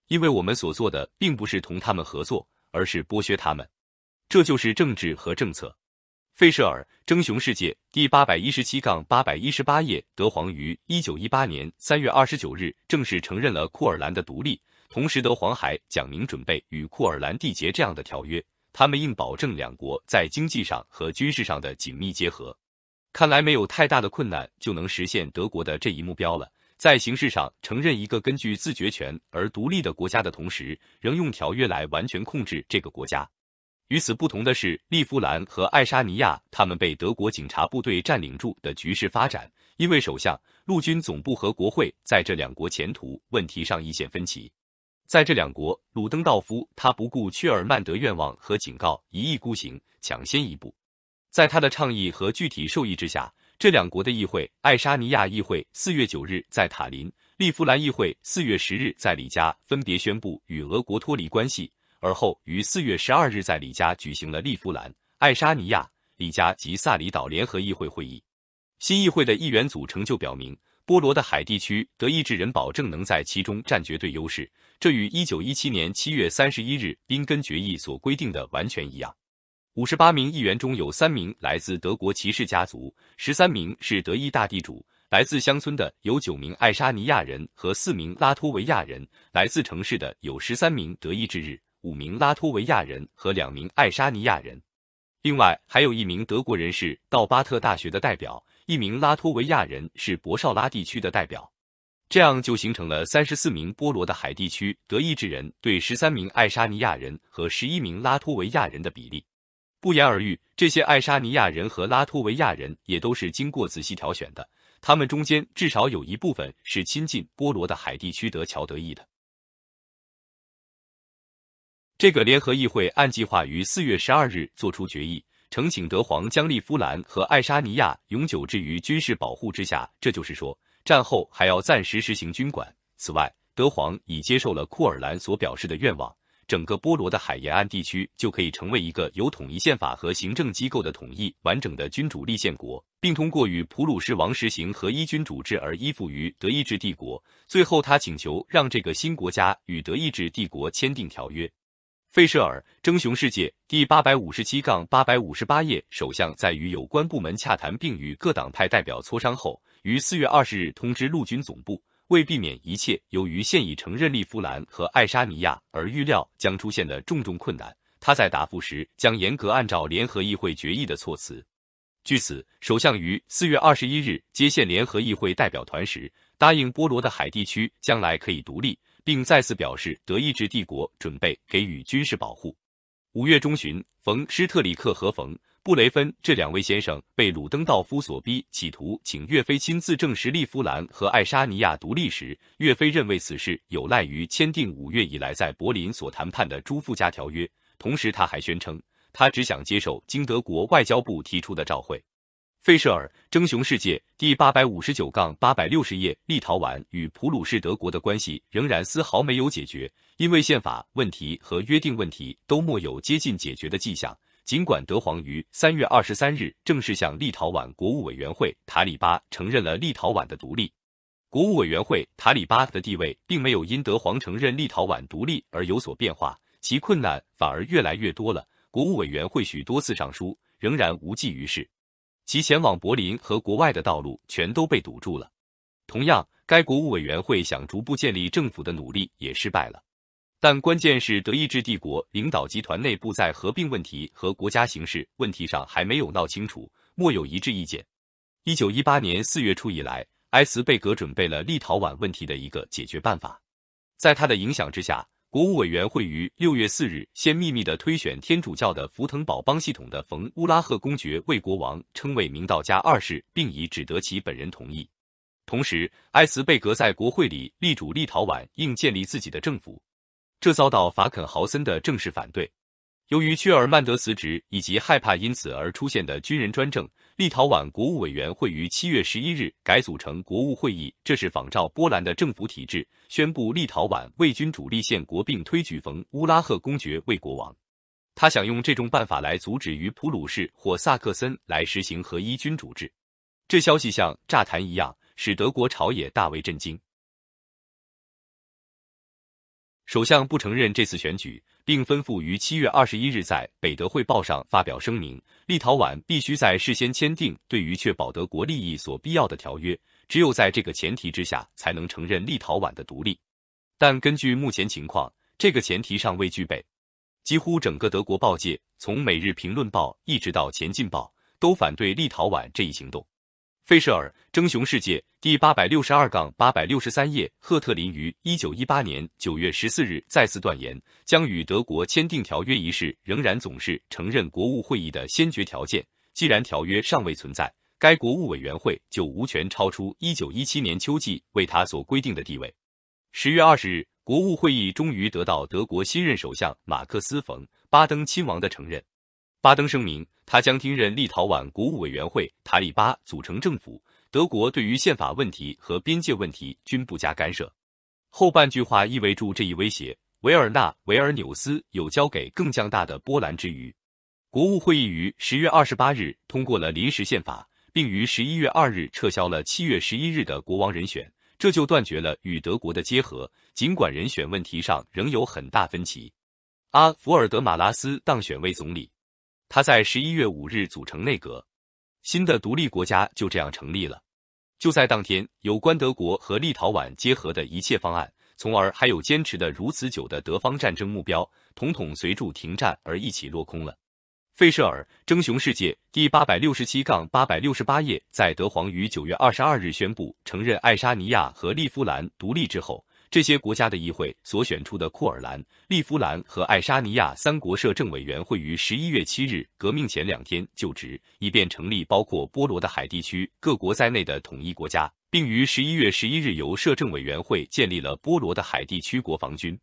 因为我们所做的并不是同他们合作，而是剥削他们。这就是政治和政策。费舍尔《争雄世界》第八百一十七杠八百一十八页，德皇于一九一八年三月二十九日正式承认了库尔兰的独立，同时德皇还讲明准备与库尔兰缔结这样的条约。他们应保证两国在经济上和军事上的紧密结合。看来没有太大的困难就能实现德国的这一目标了。在形式上承认一个根据自决权而独立的国家的同时，仍用条约来完全控制这个国家。与此不同的是，利夫兰和爱沙尼亚，他们被德国警察部队占领住的局势发展，因为首相、陆军总部和国会在这两国前途问题上意见分歧。在这两国，鲁登道夫他不顾屈尔曼德愿望和警告，一意孤行，抢先一步。在他的倡议和具体授意之下，这两国的议会，爱沙尼亚议会四月九日在塔林，利夫兰议会四月十日在里加，分别宣布与俄国脱离关系。而后于四月十二日在里加举行了利夫兰、爱沙尼亚、里加及萨里岛联合议会会议。新议会的议员组成就表明。波罗的海地区德意志人保证能在其中占绝对优势，这与1917年7月31日宾根决议所规定的完全一样。五十八名议员中有三名来自德国骑士家族，十三名是德意大地主，来自乡村的有九名爱沙尼亚人和四名拉脱维亚人，来自城市的有十三名德意志人、五名拉脱维亚人和两名爱沙尼亚人。另外还有一名德国人士道巴特大学的代表。一名拉脱维亚人是博绍拉地区的代表，这样就形成了三十四名波罗的海地区德意志人对十三名爱沙尼亚人和十一名拉脱维亚人的比例。不言而喻，这些爱沙尼亚人和拉脱维亚人也都是经过仔细挑选的，他们中间至少有一部分是亲近波罗的海地区德乔德意的。这个联合议会按计划于四月十二日作出决议。诚请德皇将利夫兰和爱沙尼亚永久置于军事保护之下，这就是说，战后还要暂时实行军管。此外，德皇已接受了库尔兰所表示的愿望，整个波罗的海沿岸地区就可以成为一个有统一宪法和行政机构的统一完整的君主立宪国，并通过与普鲁士王实行合一君主制而依附于德意志帝国。最后，他请求让这个新国家与德意志帝国签订条约。费舍尔《争雄世界》第八百五十七杠八百五十八页，首相在与有关部门洽谈，并与各党派代表磋商后，于四月二十日通知陆军总部，为避免一切由于现已承认利夫兰和爱沙尼亚而预料将出现的重重困难，他在答复时将严格按照联合议会决议的措辞。据此，首相于四月二十一日接见联合议会代表团时，答应波罗的海地区将来可以独立。并再次表示，德意志帝国准备给予军事保护。五月中旬，冯施特里克和冯布雷芬这两位先生被鲁登道夫所逼，企图请岳飞亲自证实利夫兰和爱沙尼亚独立时，岳飞认为此事有赖于签订五月以来在柏林所谈判的诸附加条约。同时，他还宣称，他只想接受经德国外交部提出的召会。费舍尔《争雄世界》第八百五十九杠八百六十页，立陶宛与普鲁士德国的关系仍然丝毫没有解决，因为宪法问题和约定问题都没有接近解决的迹象。尽管德皇于三月二十三日正式向立陶宛国务委员会塔里巴承认了立陶宛的独立，国务委员会塔里巴的地位并没有因德皇承认立陶宛独立而有所变化，其困难反而越来越多了。国务委员会许多次上书仍然无济于事。其前往柏林和国外的道路全都被堵住了。同样，该国务委员会想逐步建立政府的努力也失败了。但关键是，德意志帝国领导集团内部在合并问题和国家形势问题上还没有闹清楚，莫有一致意见。一九一八年四月初以来，埃茨贝格准备了立陶宛问题的一个解决办法，在他的影响之下。国务委员会于六月四日先秘密的推选天主教的福腾堡邦系统的冯乌拉赫公爵为国王，称为明道家二世，并已只得其本人同意。同时，埃茨贝格在国会里力主立陶宛应建立自己的政府，这遭到法肯豪森的正式反对。由于屈尔曼德辞职以及害怕因此而出现的军人专政。立陶宛国务委员会于七月十一日改组成国务会议，这是仿照波兰的政府体制。宣布立陶宛为君主立宪国，并推举冯乌拉赫公爵为国王。他想用这种办法来阻止与普鲁士或萨克森来实行合一君主制。这消息像炸弹一样，使德国朝野大为震惊。首相不承认这次选举。并吩咐于七月二十一日在《北德汇报》上发表声明：立陶宛必须在事先签订对于确保德国利益所必要的条约，只有在这个前提之下，才能承认立陶宛的独立。但根据目前情况，这个前提尚未具备。几乎整个德国报界，从《每日评论报》一直到《前进报》，都反对立陶宛这一行动。费舍尔《争雄世界》第八百六十二杠八百六十三页，赫特林于一九一八年九月十四日再次断言，将与德国签订条约一事仍然总是承认国务会议的先决条件。既然条约尚未存在，该国务委员会就无权超出一九一七年秋季为他所规定的地位。十月二十日，国务会议终于得到德国新任首相马克思·冯·巴登亲王的承认。巴登声明，他将听任立陶宛国务委员会塔里巴组成政府。德国对于宪法问题和边界问题均不加干涉。后半句话意味住这一威胁：维尔纳维尔纽斯有交给更强大的波兰之余，国务会议于十月二十八日通过了临时宪法，并于十一月二日撤销了七月十一日的国王人选，这就断绝了与德国的结合。尽管人选问题上仍有很大分歧，阿福尔德马拉斯当选为总理。他在十一月五日组成内阁，新的独立国家就这样成立了。就在当天，有关德国和立陶宛结合的一切方案，从而还有坚持的如此久的德方战争目标，统统随住停战而一起落空了。费舍尔《争雄世界》第八百六十七杠八百六十八页，在德皇于九月二十二日宣布承认爱沙尼亚和利夫兰独立之后。这些国家的议会所选出的库尔兰、利夫兰和爱沙尼亚三国摄政委员会于十一月七日革命前两天就职，以便成立包括波罗的海地区各国在内的统一国家，并于十一月十一日由摄政委员会建立了波罗的海地区国防军。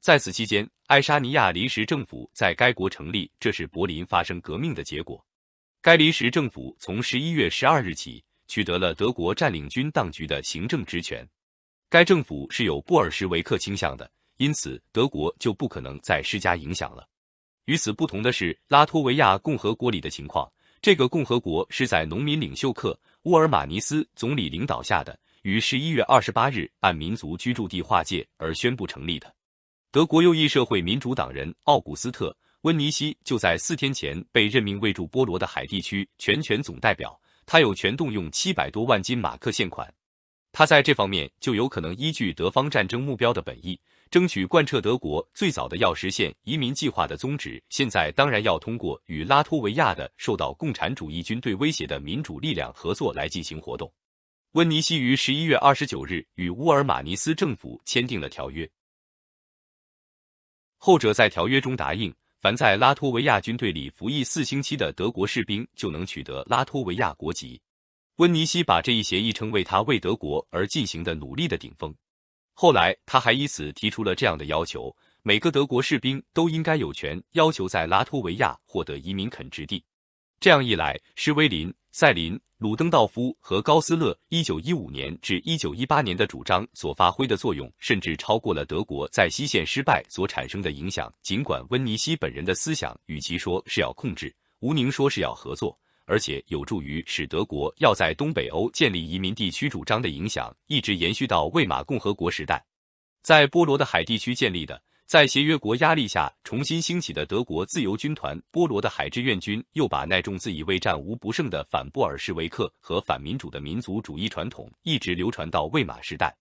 在此期间，爱沙尼亚临时政府在该国成立，这是柏林发生革命的结果。该临时政府从十一月十二日起取得了德国占领军当局的行政职权。该政府是有布尔什维克倾向的，因此德国就不可能再施加影响了。与此不同的是，拉脱维亚共和国里的情况。这个共和国是在农民领袖克沃尔马尼斯总理领导下的，于十一月二十八日按民族居住地划界而宣布成立的。德国右翼社会民主党人奥古斯特·温尼西就在四天前被任命为驻波罗的海地区全权总代表，他有权动用七百多万金马克现款。他在这方面就有可能依据德方战争目标的本意，争取贯彻德国最早的要实现移民计划的宗旨。现在当然要通过与拉脱维亚的受到共产主义军队威胁的民主力量合作来进行活动。温尼西于十一月二十九日与乌尔马尼斯政府签订了条约，后者在条约中答应，凡在拉脱维亚军队里服役四星期的德国士兵就能取得拉脱维亚国籍。温尼西把这一协议称为他为德国而进行的努力的顶峰。后来，他还以此提出了这样的要求：每个德国士兵都应该有权要求在拉脱维亚获得移民垦殖地。这样一来，施威林、塞林、鲁登道夫和高斯勒1915年至1918年的主张所发挥的作用，甚至超过了德国在西线失败所产生的影响。尽管温尼西本人的思想与其说是要控制，吴宁说是要合作。而且有助于使德国要在东北欧建立移民地区主张的影响一直延续到魏玛共和国时代。在波罗的海地区建立的，在协约国压力下重新兴起的德国自由军团、波罗的海志愿军，又把那种自以为战无不胜的反布尔什维克和反民主的民族主义传统一直流传到魏玛时代。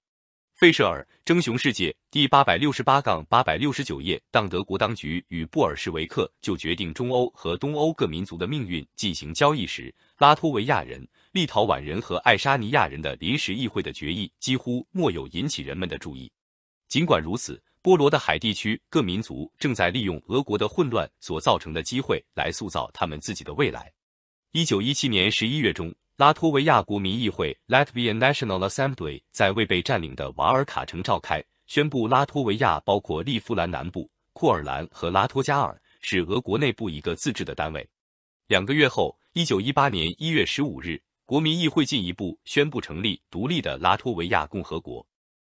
费舍尔《争雄世界》第八百六十八杠八百六十九页，当德国当局与布尔什维克就决定中欧和东欧各民族的命运进行交易时，拉脱维亚人、立陶宛人和爱沙尼亚人的临时议会的决议几乎莫有引起人们的注意。尽管如此，波罗的海地区各民族正在利用俄国的混乱所造成的机会来塑造他们自己的未来。一九一七年十一月中。拉脱维亚国民议会 （Latvian National Assembly） 在未被占领的瓦尔卡城召开，宣布拉脱维亚包括利夫兰南部、库尔兰和拉托加尔是俄国内部一个自治的单位。两个月后，一九一八年一月十五日，国民议会进一步宣布成立独立的拉脱维亚共和国。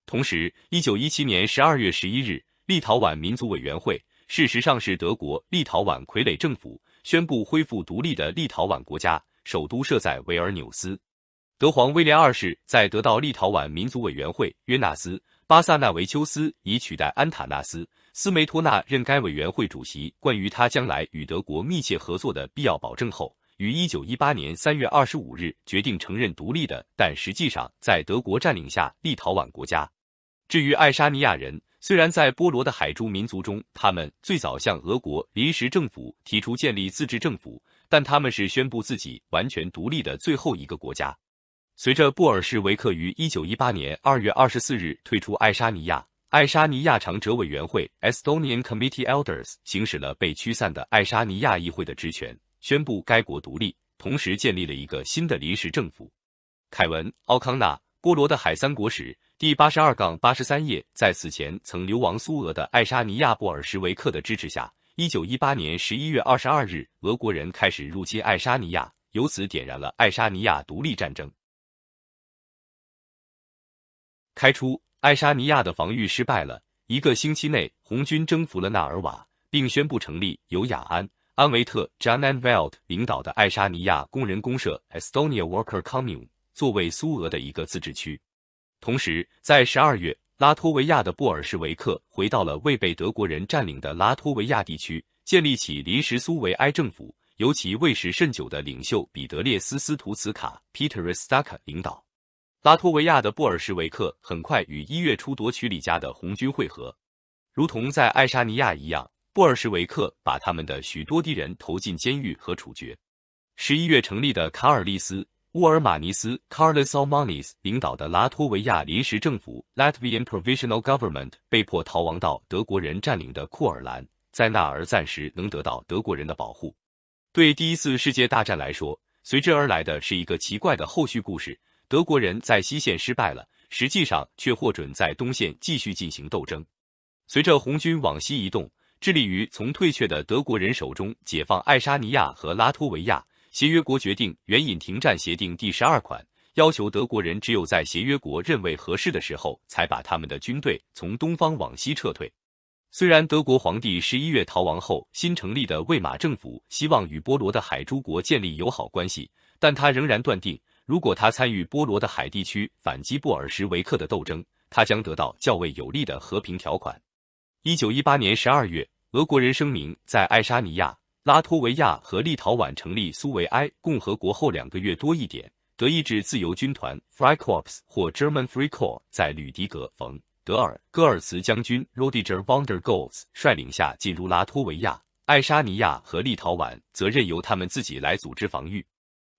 同时，一九一七年十二月十一日，立陶宛民族委员会（事实上是德国立陶宛傀儡政府）宣布恢复独立的立陶宛国家。首都设在维尔纽斯。德皇威廉二世在得到立陶宛民族委员会约纳斯·巴萨纳维丘斯以取代安塔纳斯·斯梅托纳任该委员会主席，关于他将来与德国密切合作的必要保证后，于一九一八年三月二十五日决定承认独立的，但实际上在德国占领下立陶宛国家。至于爱沙尼亚人，虽然在波罗的海诸民族中，他们最早向俄国临时政府提出建立自治政府。但他们是宣布自己完全独立的最后一个国家。随着布尔什维克于1918年2月24日退出爱沙尼亚，爱沙尼亚长者委员会 （Estonian Committee Elders） 行使了被驱散的爱沙尼亚议会的职权，宣布该国独立，同时建立了一个新的临时政府。凯文·奥康纳《波罗的海三国史》第八十二八十三页，在此前曾流亡苏俄的爱沙尼亚布尔什维克的支持下。一九一八年十一月二十二日，俄国人开始入侵爱沙尼亚，由此点燃了爱沙尼亚独立战争。开初，爱沙尼亚的防御失败了。一个星期内，红军征服了纳尔瓦，并宣布成立由雅安安维特 j a n a n v e l d 领导的爱沙尼亚工人公社 Estonia Worker Commune，作为苏俄的一个自治区。同时，在十二月。拉脱维亚的布尔什维克回到了未被德国人占领的拉脱维亚地区，建立起临时苏维埃政府，由其未时甚久的领袖彼得列斯图茨卡 p e t e r i s t a k a 领导。拉脱维亚的布尔什维克很快与一月初夺取里加的红军会合，如同在爱沙尼亚一样，布尔什维克把他们的许多敌人投进监狱和处决。十一月成立的卡尔利斯。沃尔马尼斯 c a r l e s a l m a n s 领导的拉脱维亚临时政府 （Latvian Provisional Government） 被迫逃亡到德国人占领的库尔兰，在那儿暂时能得到德国人的保护。对第一次世界大战来说，随之而来的是一个奇怪的后续故事：德国人在西线失败了，实际上却获准在东线继续进行斗争。随着红军往西移动，致力于从退却的德国人手中解放爱沙尼亚和拉脱维亚。协约国决定援引停战协定第十二款，要求德国人只有在协约国认为合适的时候，才把他们的军队从东方往西撤退。虽然德国皇帝十一月逃亡后，新成立的魏玛政府希望与波罗的海诸国建立友好关系，但他仍然断定，如果他参与波罗的海地区反击布尔什维克的斗争，他将得到较为有利的和平条款。一九一八年十二月，俄国人声明在爱沙尼亚。拉脱维亚和立陶宛成立苏维埃共和国后两个月多一点，德意志自由军团 （Freikorps） 或 German Freikorps 在吕迪格·冯·德尔·戈尔茨将军 （Rodiger von der g o l s z 率领下进入拉脱维亚、爱沙尼亚和立陶宛，则任由他们自己来组织防御。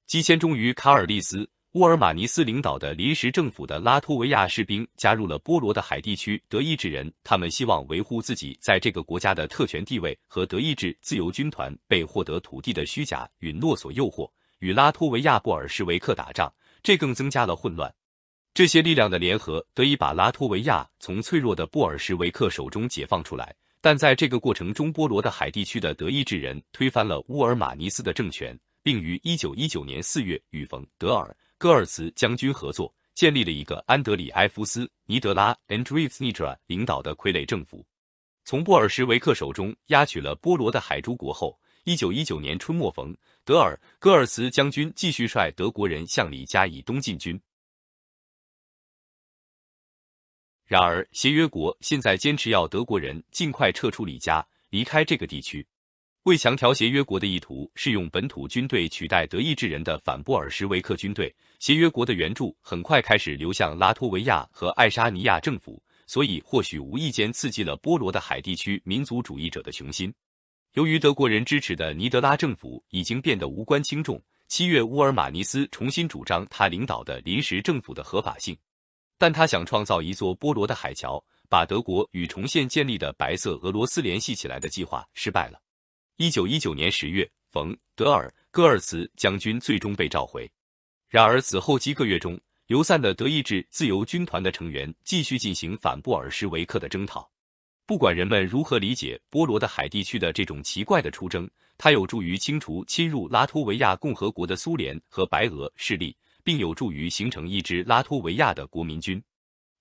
基先忠于卡尔利斯。乌尔马尼斯领导的临时政府的拉脱维亚士兵加入了波罗的海地区德意志人，他们希望维护自己在这个国家的特权地位和德意志自由军团被获得土地的虚假允诺所诱惑，与拉脱维亚布尔什维克打仗，这更增加了混乱。这些力量的联合得以把拉脱维亚从脆弱的布尔什维克手中解放出来，但在这个过程中，波罗的海地区的德意志人推翻了乌尔马尼斯的政权，并于1919年4月与冯德尔。戈尔茨将军合作，建立了一个安德里埃夫斯尼德拉 a n d r i e s n i t r a 领导的傀儡政府。从布尔什维克手中押取了波罗的海诸国后，一九一九年春末，逢，德尔·戈尔茨将军继续率德国人向里加以东进军。然而，协约国现在坚持要德国人尽快撤出里加，离开这个地区。为强调协约国的意图是用本土军队取代德意志人的反布尔什维克军队，协约国的援助很快开始流向拉脱维亚和爱沙尼亚政府，所以或许无意间刺激了波罗的海地区民族主义者的雄心。由于德国人支持的尼德拉政府已经变得无关轻重，七月乌尔马尼斯重新主张他领导的临时政府的合法性，但他想创造一座波罗的海桥，把德国与重现建立的白色俄罗斯联系起来的计划失败了。一九一九年十月，冯·德尔·戈尔茨将军最终被召回。然而，此后几个月中，流散的德意志自由军团的成员继续进行反布尔什维克的征讨。不管人们如何理解波罗的海地区的这种奇怪的出征，它有助于清除侵入拉脱维亚共和国的苏联和白俄势力，并有助于形成一支拉脱维亚的国民军。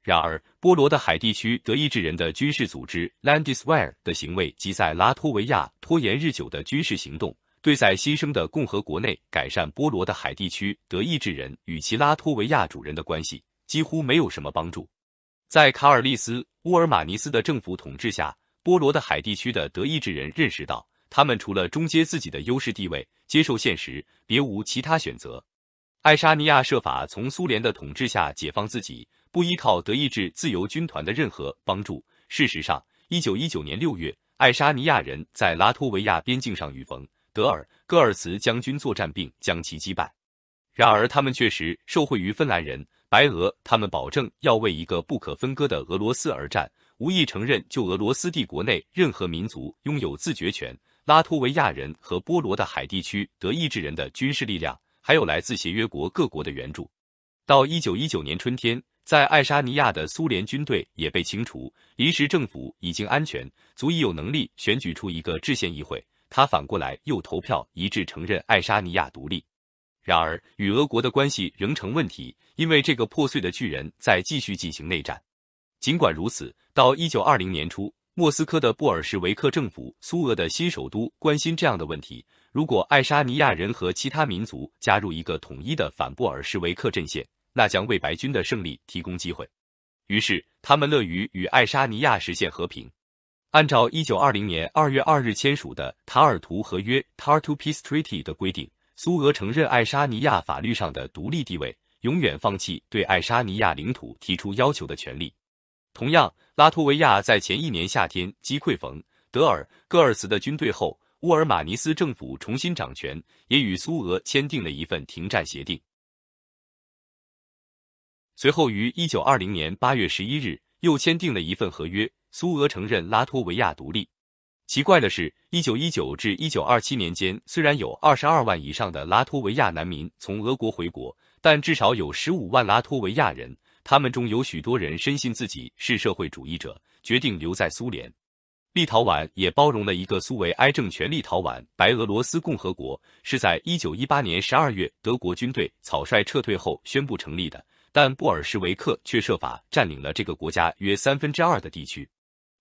然而，波罗的海地区德意志人的军事组织 Landeswehr 的行为及在拉脱维亚拖延日久的军事行动，对在新生的共和国内改善波罗的海地区德意志人与其拉脱维亚主人的关系几乎没有什么帮助。在卡尔利斯·乌尔马尼斯的政府统治下，波罗的海地区的德意志人认识到，他们除了终结自己的优势地位、接受现实，别无其他选择。爱沙尼亚设法从苏联的统治下解放自己。不依靠德意志自由军团的任何帮助。事实上，一九一九年六月，爱沙尼亚人在拉脱维亚边境上与冯德尔戈尔茨将军作战，并将其击败。然而，他们确实受惠于芬兰人、白俄。他们保证要为一个不可分割的俄罗斯而战，无意承认旧俄罗斯帝国内任何民族拥有自决权。拉脱维亚人和波罗的海地区德意志人的军事力量，还有来自协约国各国的援助。到一九一九年春天。在爱沙尼亚的苏联军队也被清除，临时政府已经安全，足以有能力选举出一个制宪议会。他反过来又投票一致承认爱沙尼亚独立。然而，与俄国的关系仍成问题，因为这个破碎的巨人在继续进行内战。尽管如此，到一九二零年初，莫斯科的布尔什维克政府、苏俄的新首都关心这样的问题：如果爱沙尼亚人和其他民族加入一个统一的反布尔什维克阵线。那将为白军的胜利提供机会。于是，他们乐于与爱沙尼亚实现和平。按照1920年2月2日签署的《塔尔图合约》（Tartu Peace Treaty） 的规定，苏俄承认爱沙尼亚法律上的独立地位，永远放弃对爱沙尼亚领土提出要求的权利。同样，拉脱维亚在前一年夏天击溃冯·德尔·戈尔茨的军队后，乌尔马尼斯政府重新掌权，也与苏俄签订了一份停战协定。随后于一九二零年八月十一日又签订了一份合约，苏俄承认拉脱维亚独立。奇怪的是，一九一九至一九二七年间，虽然有二十二万以上的拉脱维亚难民从俄国回国，但至少有十五万拉脱维亚人，他们中有许多人深信自己是社会主义者，决定留在苏联。立陶宛也包容了一个苏维埃政权。立陶宛白俄罗斯共和国是在一九一八年十二月德国军队草率撤退后宣布成立的。但布尔什维克却设法占领了这个国家约三分之二的地区。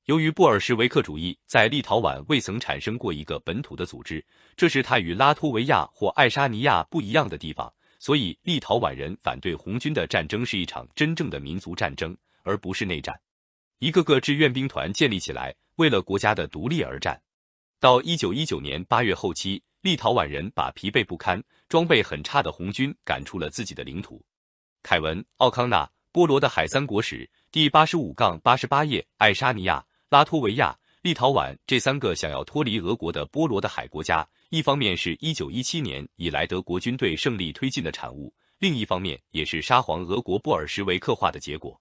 由于布尔什维克主义在立陶宛未曾产生过一个本土的组织，这是他与拉脱维亚或爱沙尼亚不一样的地方。所以，立陶宛人反对红军的战争是一场真正的民族战争，而不是内战。一个个志愿兵团建立起来，为了国家的独立而战。到一九一九年八月后期，立陶宛人把疲惫不堪、装备很差的红军赶出了自己的领土。凯文·奥康纳《波罗的海三国史》第八十五杠八十八页，爱沙尼亚、拉脱维亚、立陶宛这三个想要脱离俄国的波罗的海国家，一方面是1917年以来德国军队胜利推进的产物，另一方面也是沙皇俄国布尔什维克化的结果。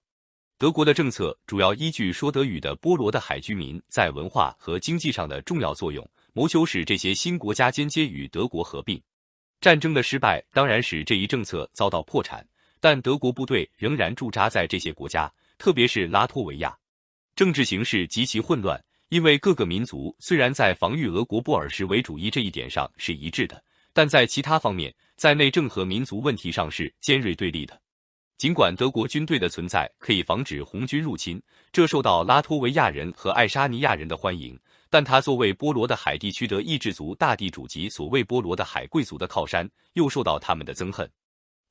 德国的政策主要依据说德语的波罗的海居民在文化和经济上的重要作用，谋求使这些新国家间接与德国合并。战争的失败当然使这一政策遭到破产。但德国部队仍然驻扎在这些国家，特别是拉脱维亚。政治形势极其混乱，因为各个民族虽然在防御俄国布尔什维主义这一点上是一致的，但在其他方面，在内政和民族问题上是尖锐对立的。尽管德国军队的存在可以防止红军入侵，这受到拉脱维亚人和爱沙尼亚人的欢迎，但他作为波罗的海地区的意志族大地主及所谓波罗的海贵族的靠山，又受到他们的憎恨。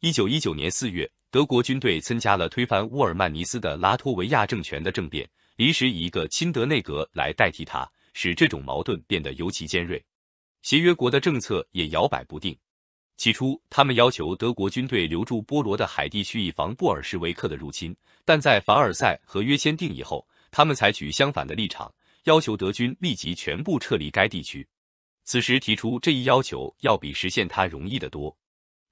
一九一九年四月，德国军队参加了推翻乌尔曼尼斯的拉脱维亚政权的政变，临时以一个亲德内阁来代替他，使这种矛盾变得尤其尖锐。协约国的政策也摇摆不定。起初，他们要求德国军队留驻波罗的海地区，以防布尔什维克的入侵；但在凡尔赛和约签订以后，他们采取相反的立场，要求德军立即全部撤离该地区。此时提出这一要求，要比实现它容易得多。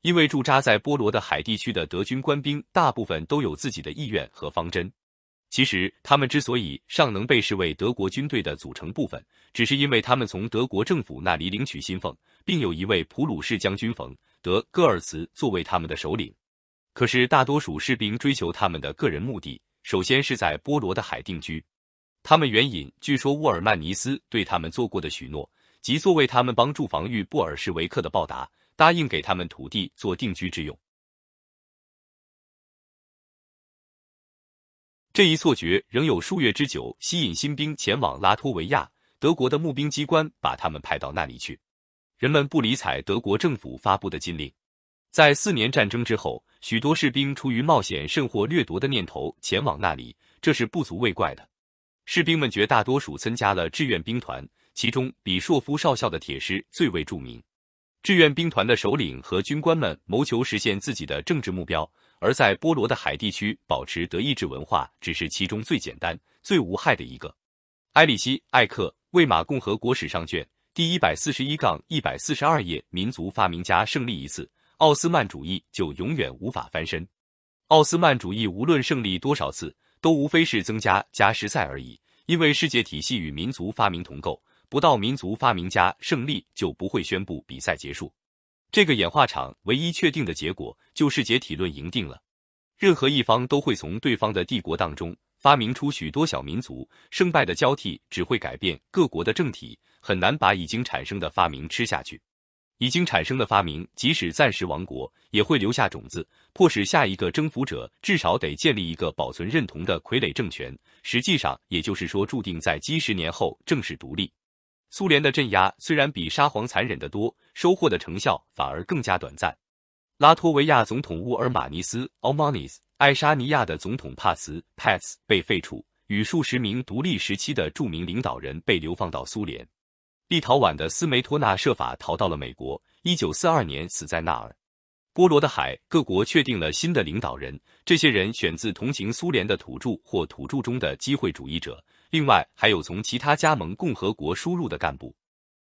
因为驻扎在波罗的海地区的德军官兵大部分都有自己的意愿和方针。其实，他们之所以尚能被视为德国军队的组成部分，只是因为他们从德国政府那里领取薪俸，并有一位普鲁士将军冯·德·戈尔茨作为他们的首领。可是，大多数士兵追求他们的个人目的，首先是在波罗的海定居。他们援引据说沃尔曼尼斯对他们做过的许诺，即作为他们帮助防御布尔什维克的报答。答应给他们土地做定居之用。这一错觉仍有数月之久，吸引新兵前往拉脱维亚。德国的募兵机关把他们派到那里去。人们不理睬德国政府发布的禁令。在四年战争之后，许多士兵出于冒险甚或掠夺的念头前往那里，这是不足为怪的。士兵们绝大多数参加了志愿兵团，其中比硕夫少校的铁师最为著名。志愿兵团的首领和军官们谋求实现自己的政治目标，而在波罗的海地区保持德意志文化，只是其中最简单、最无害的一个。埃里希·艾克《魏玛共和国史上卷》第一百四十一杠一百四十二页：民族发明家胜利一次，奥斯曼主义就永远无法翻身。奥斯曼主义无论胜利多少次，都无非是增加加时赛而已，因为世界体系与民族发明同构。不到民族发明家胜利，就不会宣布比赛结束。这个演化场唯一确定的结果，就是解体论赢定了。任何一方都会从对方的帝国当中发明出许多小民族，胜败的交替只会改变各国的政体，很难把已经产生的发明吃下去。已经产生的发明，即使暂时亡国，也会留下种子，迫使下一个征服者至少得建立一个保存认同的傀儡政权。实际上，也就是说，注定在几十年后正式独立。苏联的镇压虽然比沙皇残忍得多，收获的成效反而更加短暂。拉脱维亚总统乌尔马尼斯 （Urmans）、爱沙尼亚的总统帕茨 （Pats） 被废除，与数十名独立时期的著名领导人被流放到苏联。立陶宛的斯梅托纳设法逃到了美国，一九四二年死在那儿。波罗的海各国确定了新的领导人，这些人选自同情苏联的土著或土著中的机会主义者。另外，还有从其他加盟共和国输入的干部，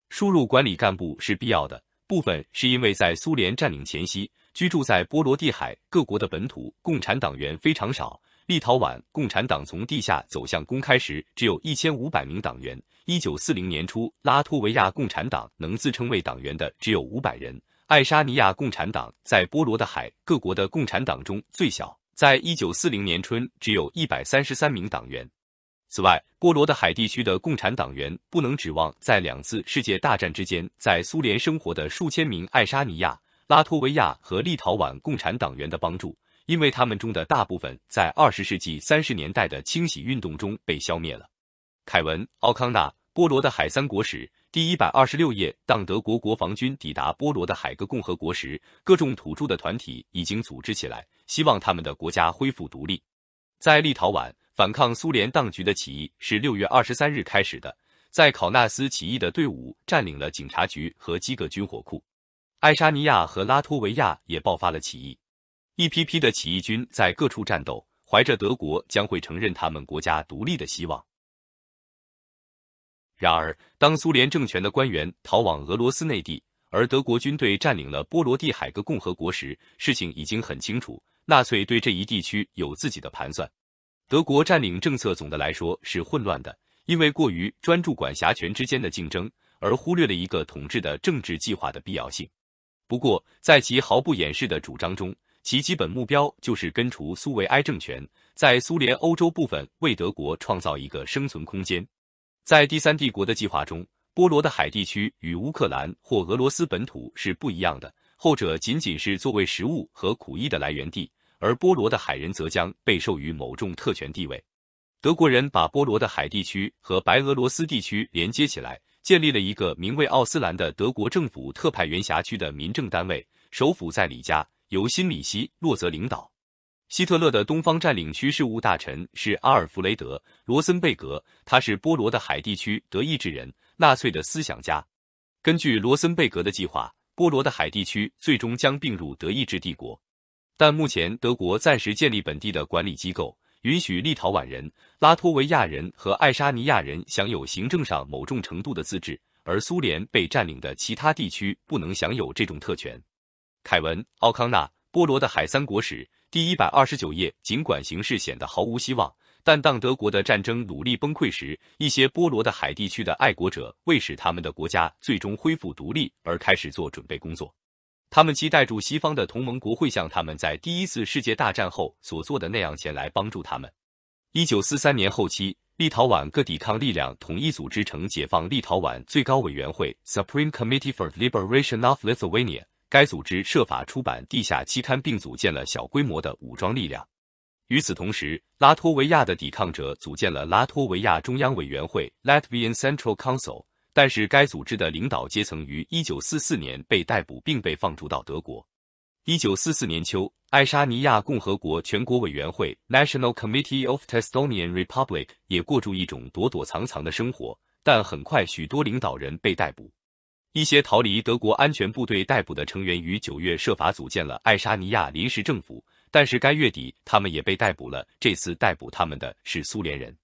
输入管理干部是必要的。部分是因为在苏联占领前夕，居住在波罗的海各国的本土共产党员非常少。立陶宛共产党从地下走向公开时，只有一千五百名党员。一九四零年初，拉脱维亚共产党能自称为党员的只有五百人。爱沙尼亚共产党在波罗的海各国的共产党中最小，在一九四零年春只有一百三十三名党员。此外，波罗的海地区的共产党员不能指望在两次世界大战之间，在苏联生活的数千名爱沙尼亚、拉脱维亚和立陶宛共产党员的帮助，因为他们中的大部分在二十世纪三十年代的清洗运动中被消灭了。凯文·奥康纳《波罗的海三国史》第一百二十六页：当德国国防军抵达波罗的海各共和国时，各种土著的团体已经组织起来，希望他们的国家恢复独立。在立陶宛。反抗苏联当局的起义是六月二十三日开始的，在考纳斯起义的队伍占领了警察局和基格军火库。爱沙尼亚和拉脱维亚也爆发了起义，一批批的起义军在各处战斗，怀着德国将会承认他们国家独立的希望。然而，当苏联政权的官员逃往俄罗斯内地，而德国军队占领了波罗的海各共和国时，事情已经很清楚：纳粹对这一地区有自己的盘算。德国占领政策总的来说是混乱的，因为过于专注管辖权之间的竞争，而忽略了一个统治的政治计划的必要性。不过，在其毫不掩饰的主张中，其基本目标就是根除苏维埃政权，在苏联欧洲部分为德国创造一个生存空间。在第三帝国的计划中，波罗的海地区与乌克兰或俄罗斯本土是不一样的，后者仅仅是作为食物和苦役的来源地。而波罗的海人则将被授予某种特权地位。德国人把波罗的海地区和白俄罗斯地区连接起来，建立了一个名为奥斯兰的德国政府特派员辖区的民政单位，首府在里加，由新里希洛泽领导。希特勒的东方占领区事务大臣是阿尔弗雷德·罗森贝格，他是波罗的海地区德意志人，纳粹的思想家。根据罗森贝格的计划，波罗的海地区最终将并入德意志帝国。但目前，德国暂时建立本地的管理机构，允许立陶宛人、拉脱维亚人和爱沙尼亚人享有行政上某种程度的自治，而苏联被占领的其他地区不能享有这种特权。凯文·奥康纳《波罗的海三国史》第一百二十九页：尽管形势显得毫无希望，但当德国的战争努力崩溃时，一些波罗的海地区的爱国者为使他们的国家最终恢复独立而开始做准备工作。他们期待住西方的同盟国会像他们在第一次世界大战后所做的那样前来帮助他们。一九四三年后期，立陶宛各抵抗力量统一组织成解放立陶宛最高委员会 （Supreme Committee for Liberation of Lithuania）。该组织设法出版地下期刊，并组建了小规模的武装力量。与此同时，拉脱维亚的抵抗者组建了拉脱维亚中央委员会 （Latvian Central Council）。但是该组织的领导阶层于1944年被逮捕，并被放逐到德国。1944年秋，爱沙尼亚共和国全国委员会 （National Committee of t Estonian Republic） 也过住一种躲躲藏藏的生活。但很快，许多领导人被逮捕。一些逃离德国安全部队逮捕的成员于九月设法组建了爱沙尼亚临时政府，但是该月底他们也被逮捕了。这次逮捕他们的是苏联人。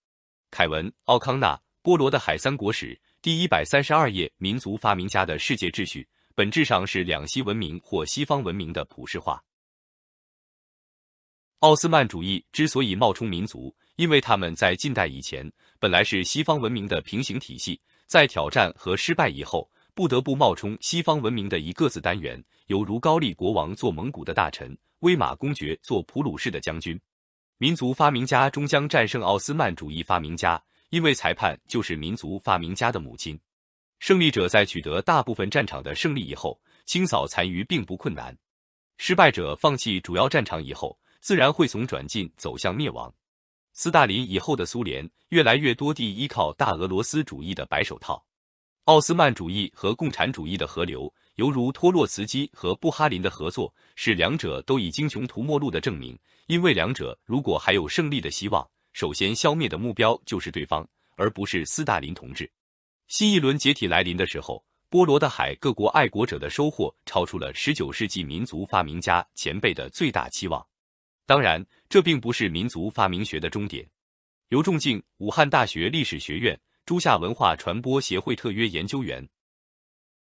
凯文·奥康纳，波罗的海三国史。第一百三十二页，民族发明家的世界秩序本质上是两西文明或西方文明的普世化。奥斯曼主义之所以冒充民族，因为他们在近代以前本来是西方文明的平行体系，在挑战和失败以后，不得不冒充西方文明的一个子单元，犹如高丽国王做蒙古的大臣，威玛公爵做普鲁士的将军。民族发明家终将战胜奥斯曼主义发明家。因为裁判就是民族发明家的母亲。胜利者在取得大部分战场的胜利以后，清扫残余并不困难。失败者放弃主要战场以后，自然会从转进走向灭亡。斯大林以后的苏联，越来越多地依靠大俄罗斯主义的白手套。奥斯曼主义和共产主义的合流，犹如托洛茨基和布哈林的合作，是两者都已经穷途末路的证明。因为两者如果还有胜利的希望。首先消灭的目标就是对方，而不是斯大林同志。新一轮解体来临的时候，波罗的海各国爱国者的收获超出了十九世纪民族发明家前辈的最大期望。当然，这并不是民族发明学的终点。尤仲敬，武汉大学历史学院、朱夏文化传播协会特约研究员。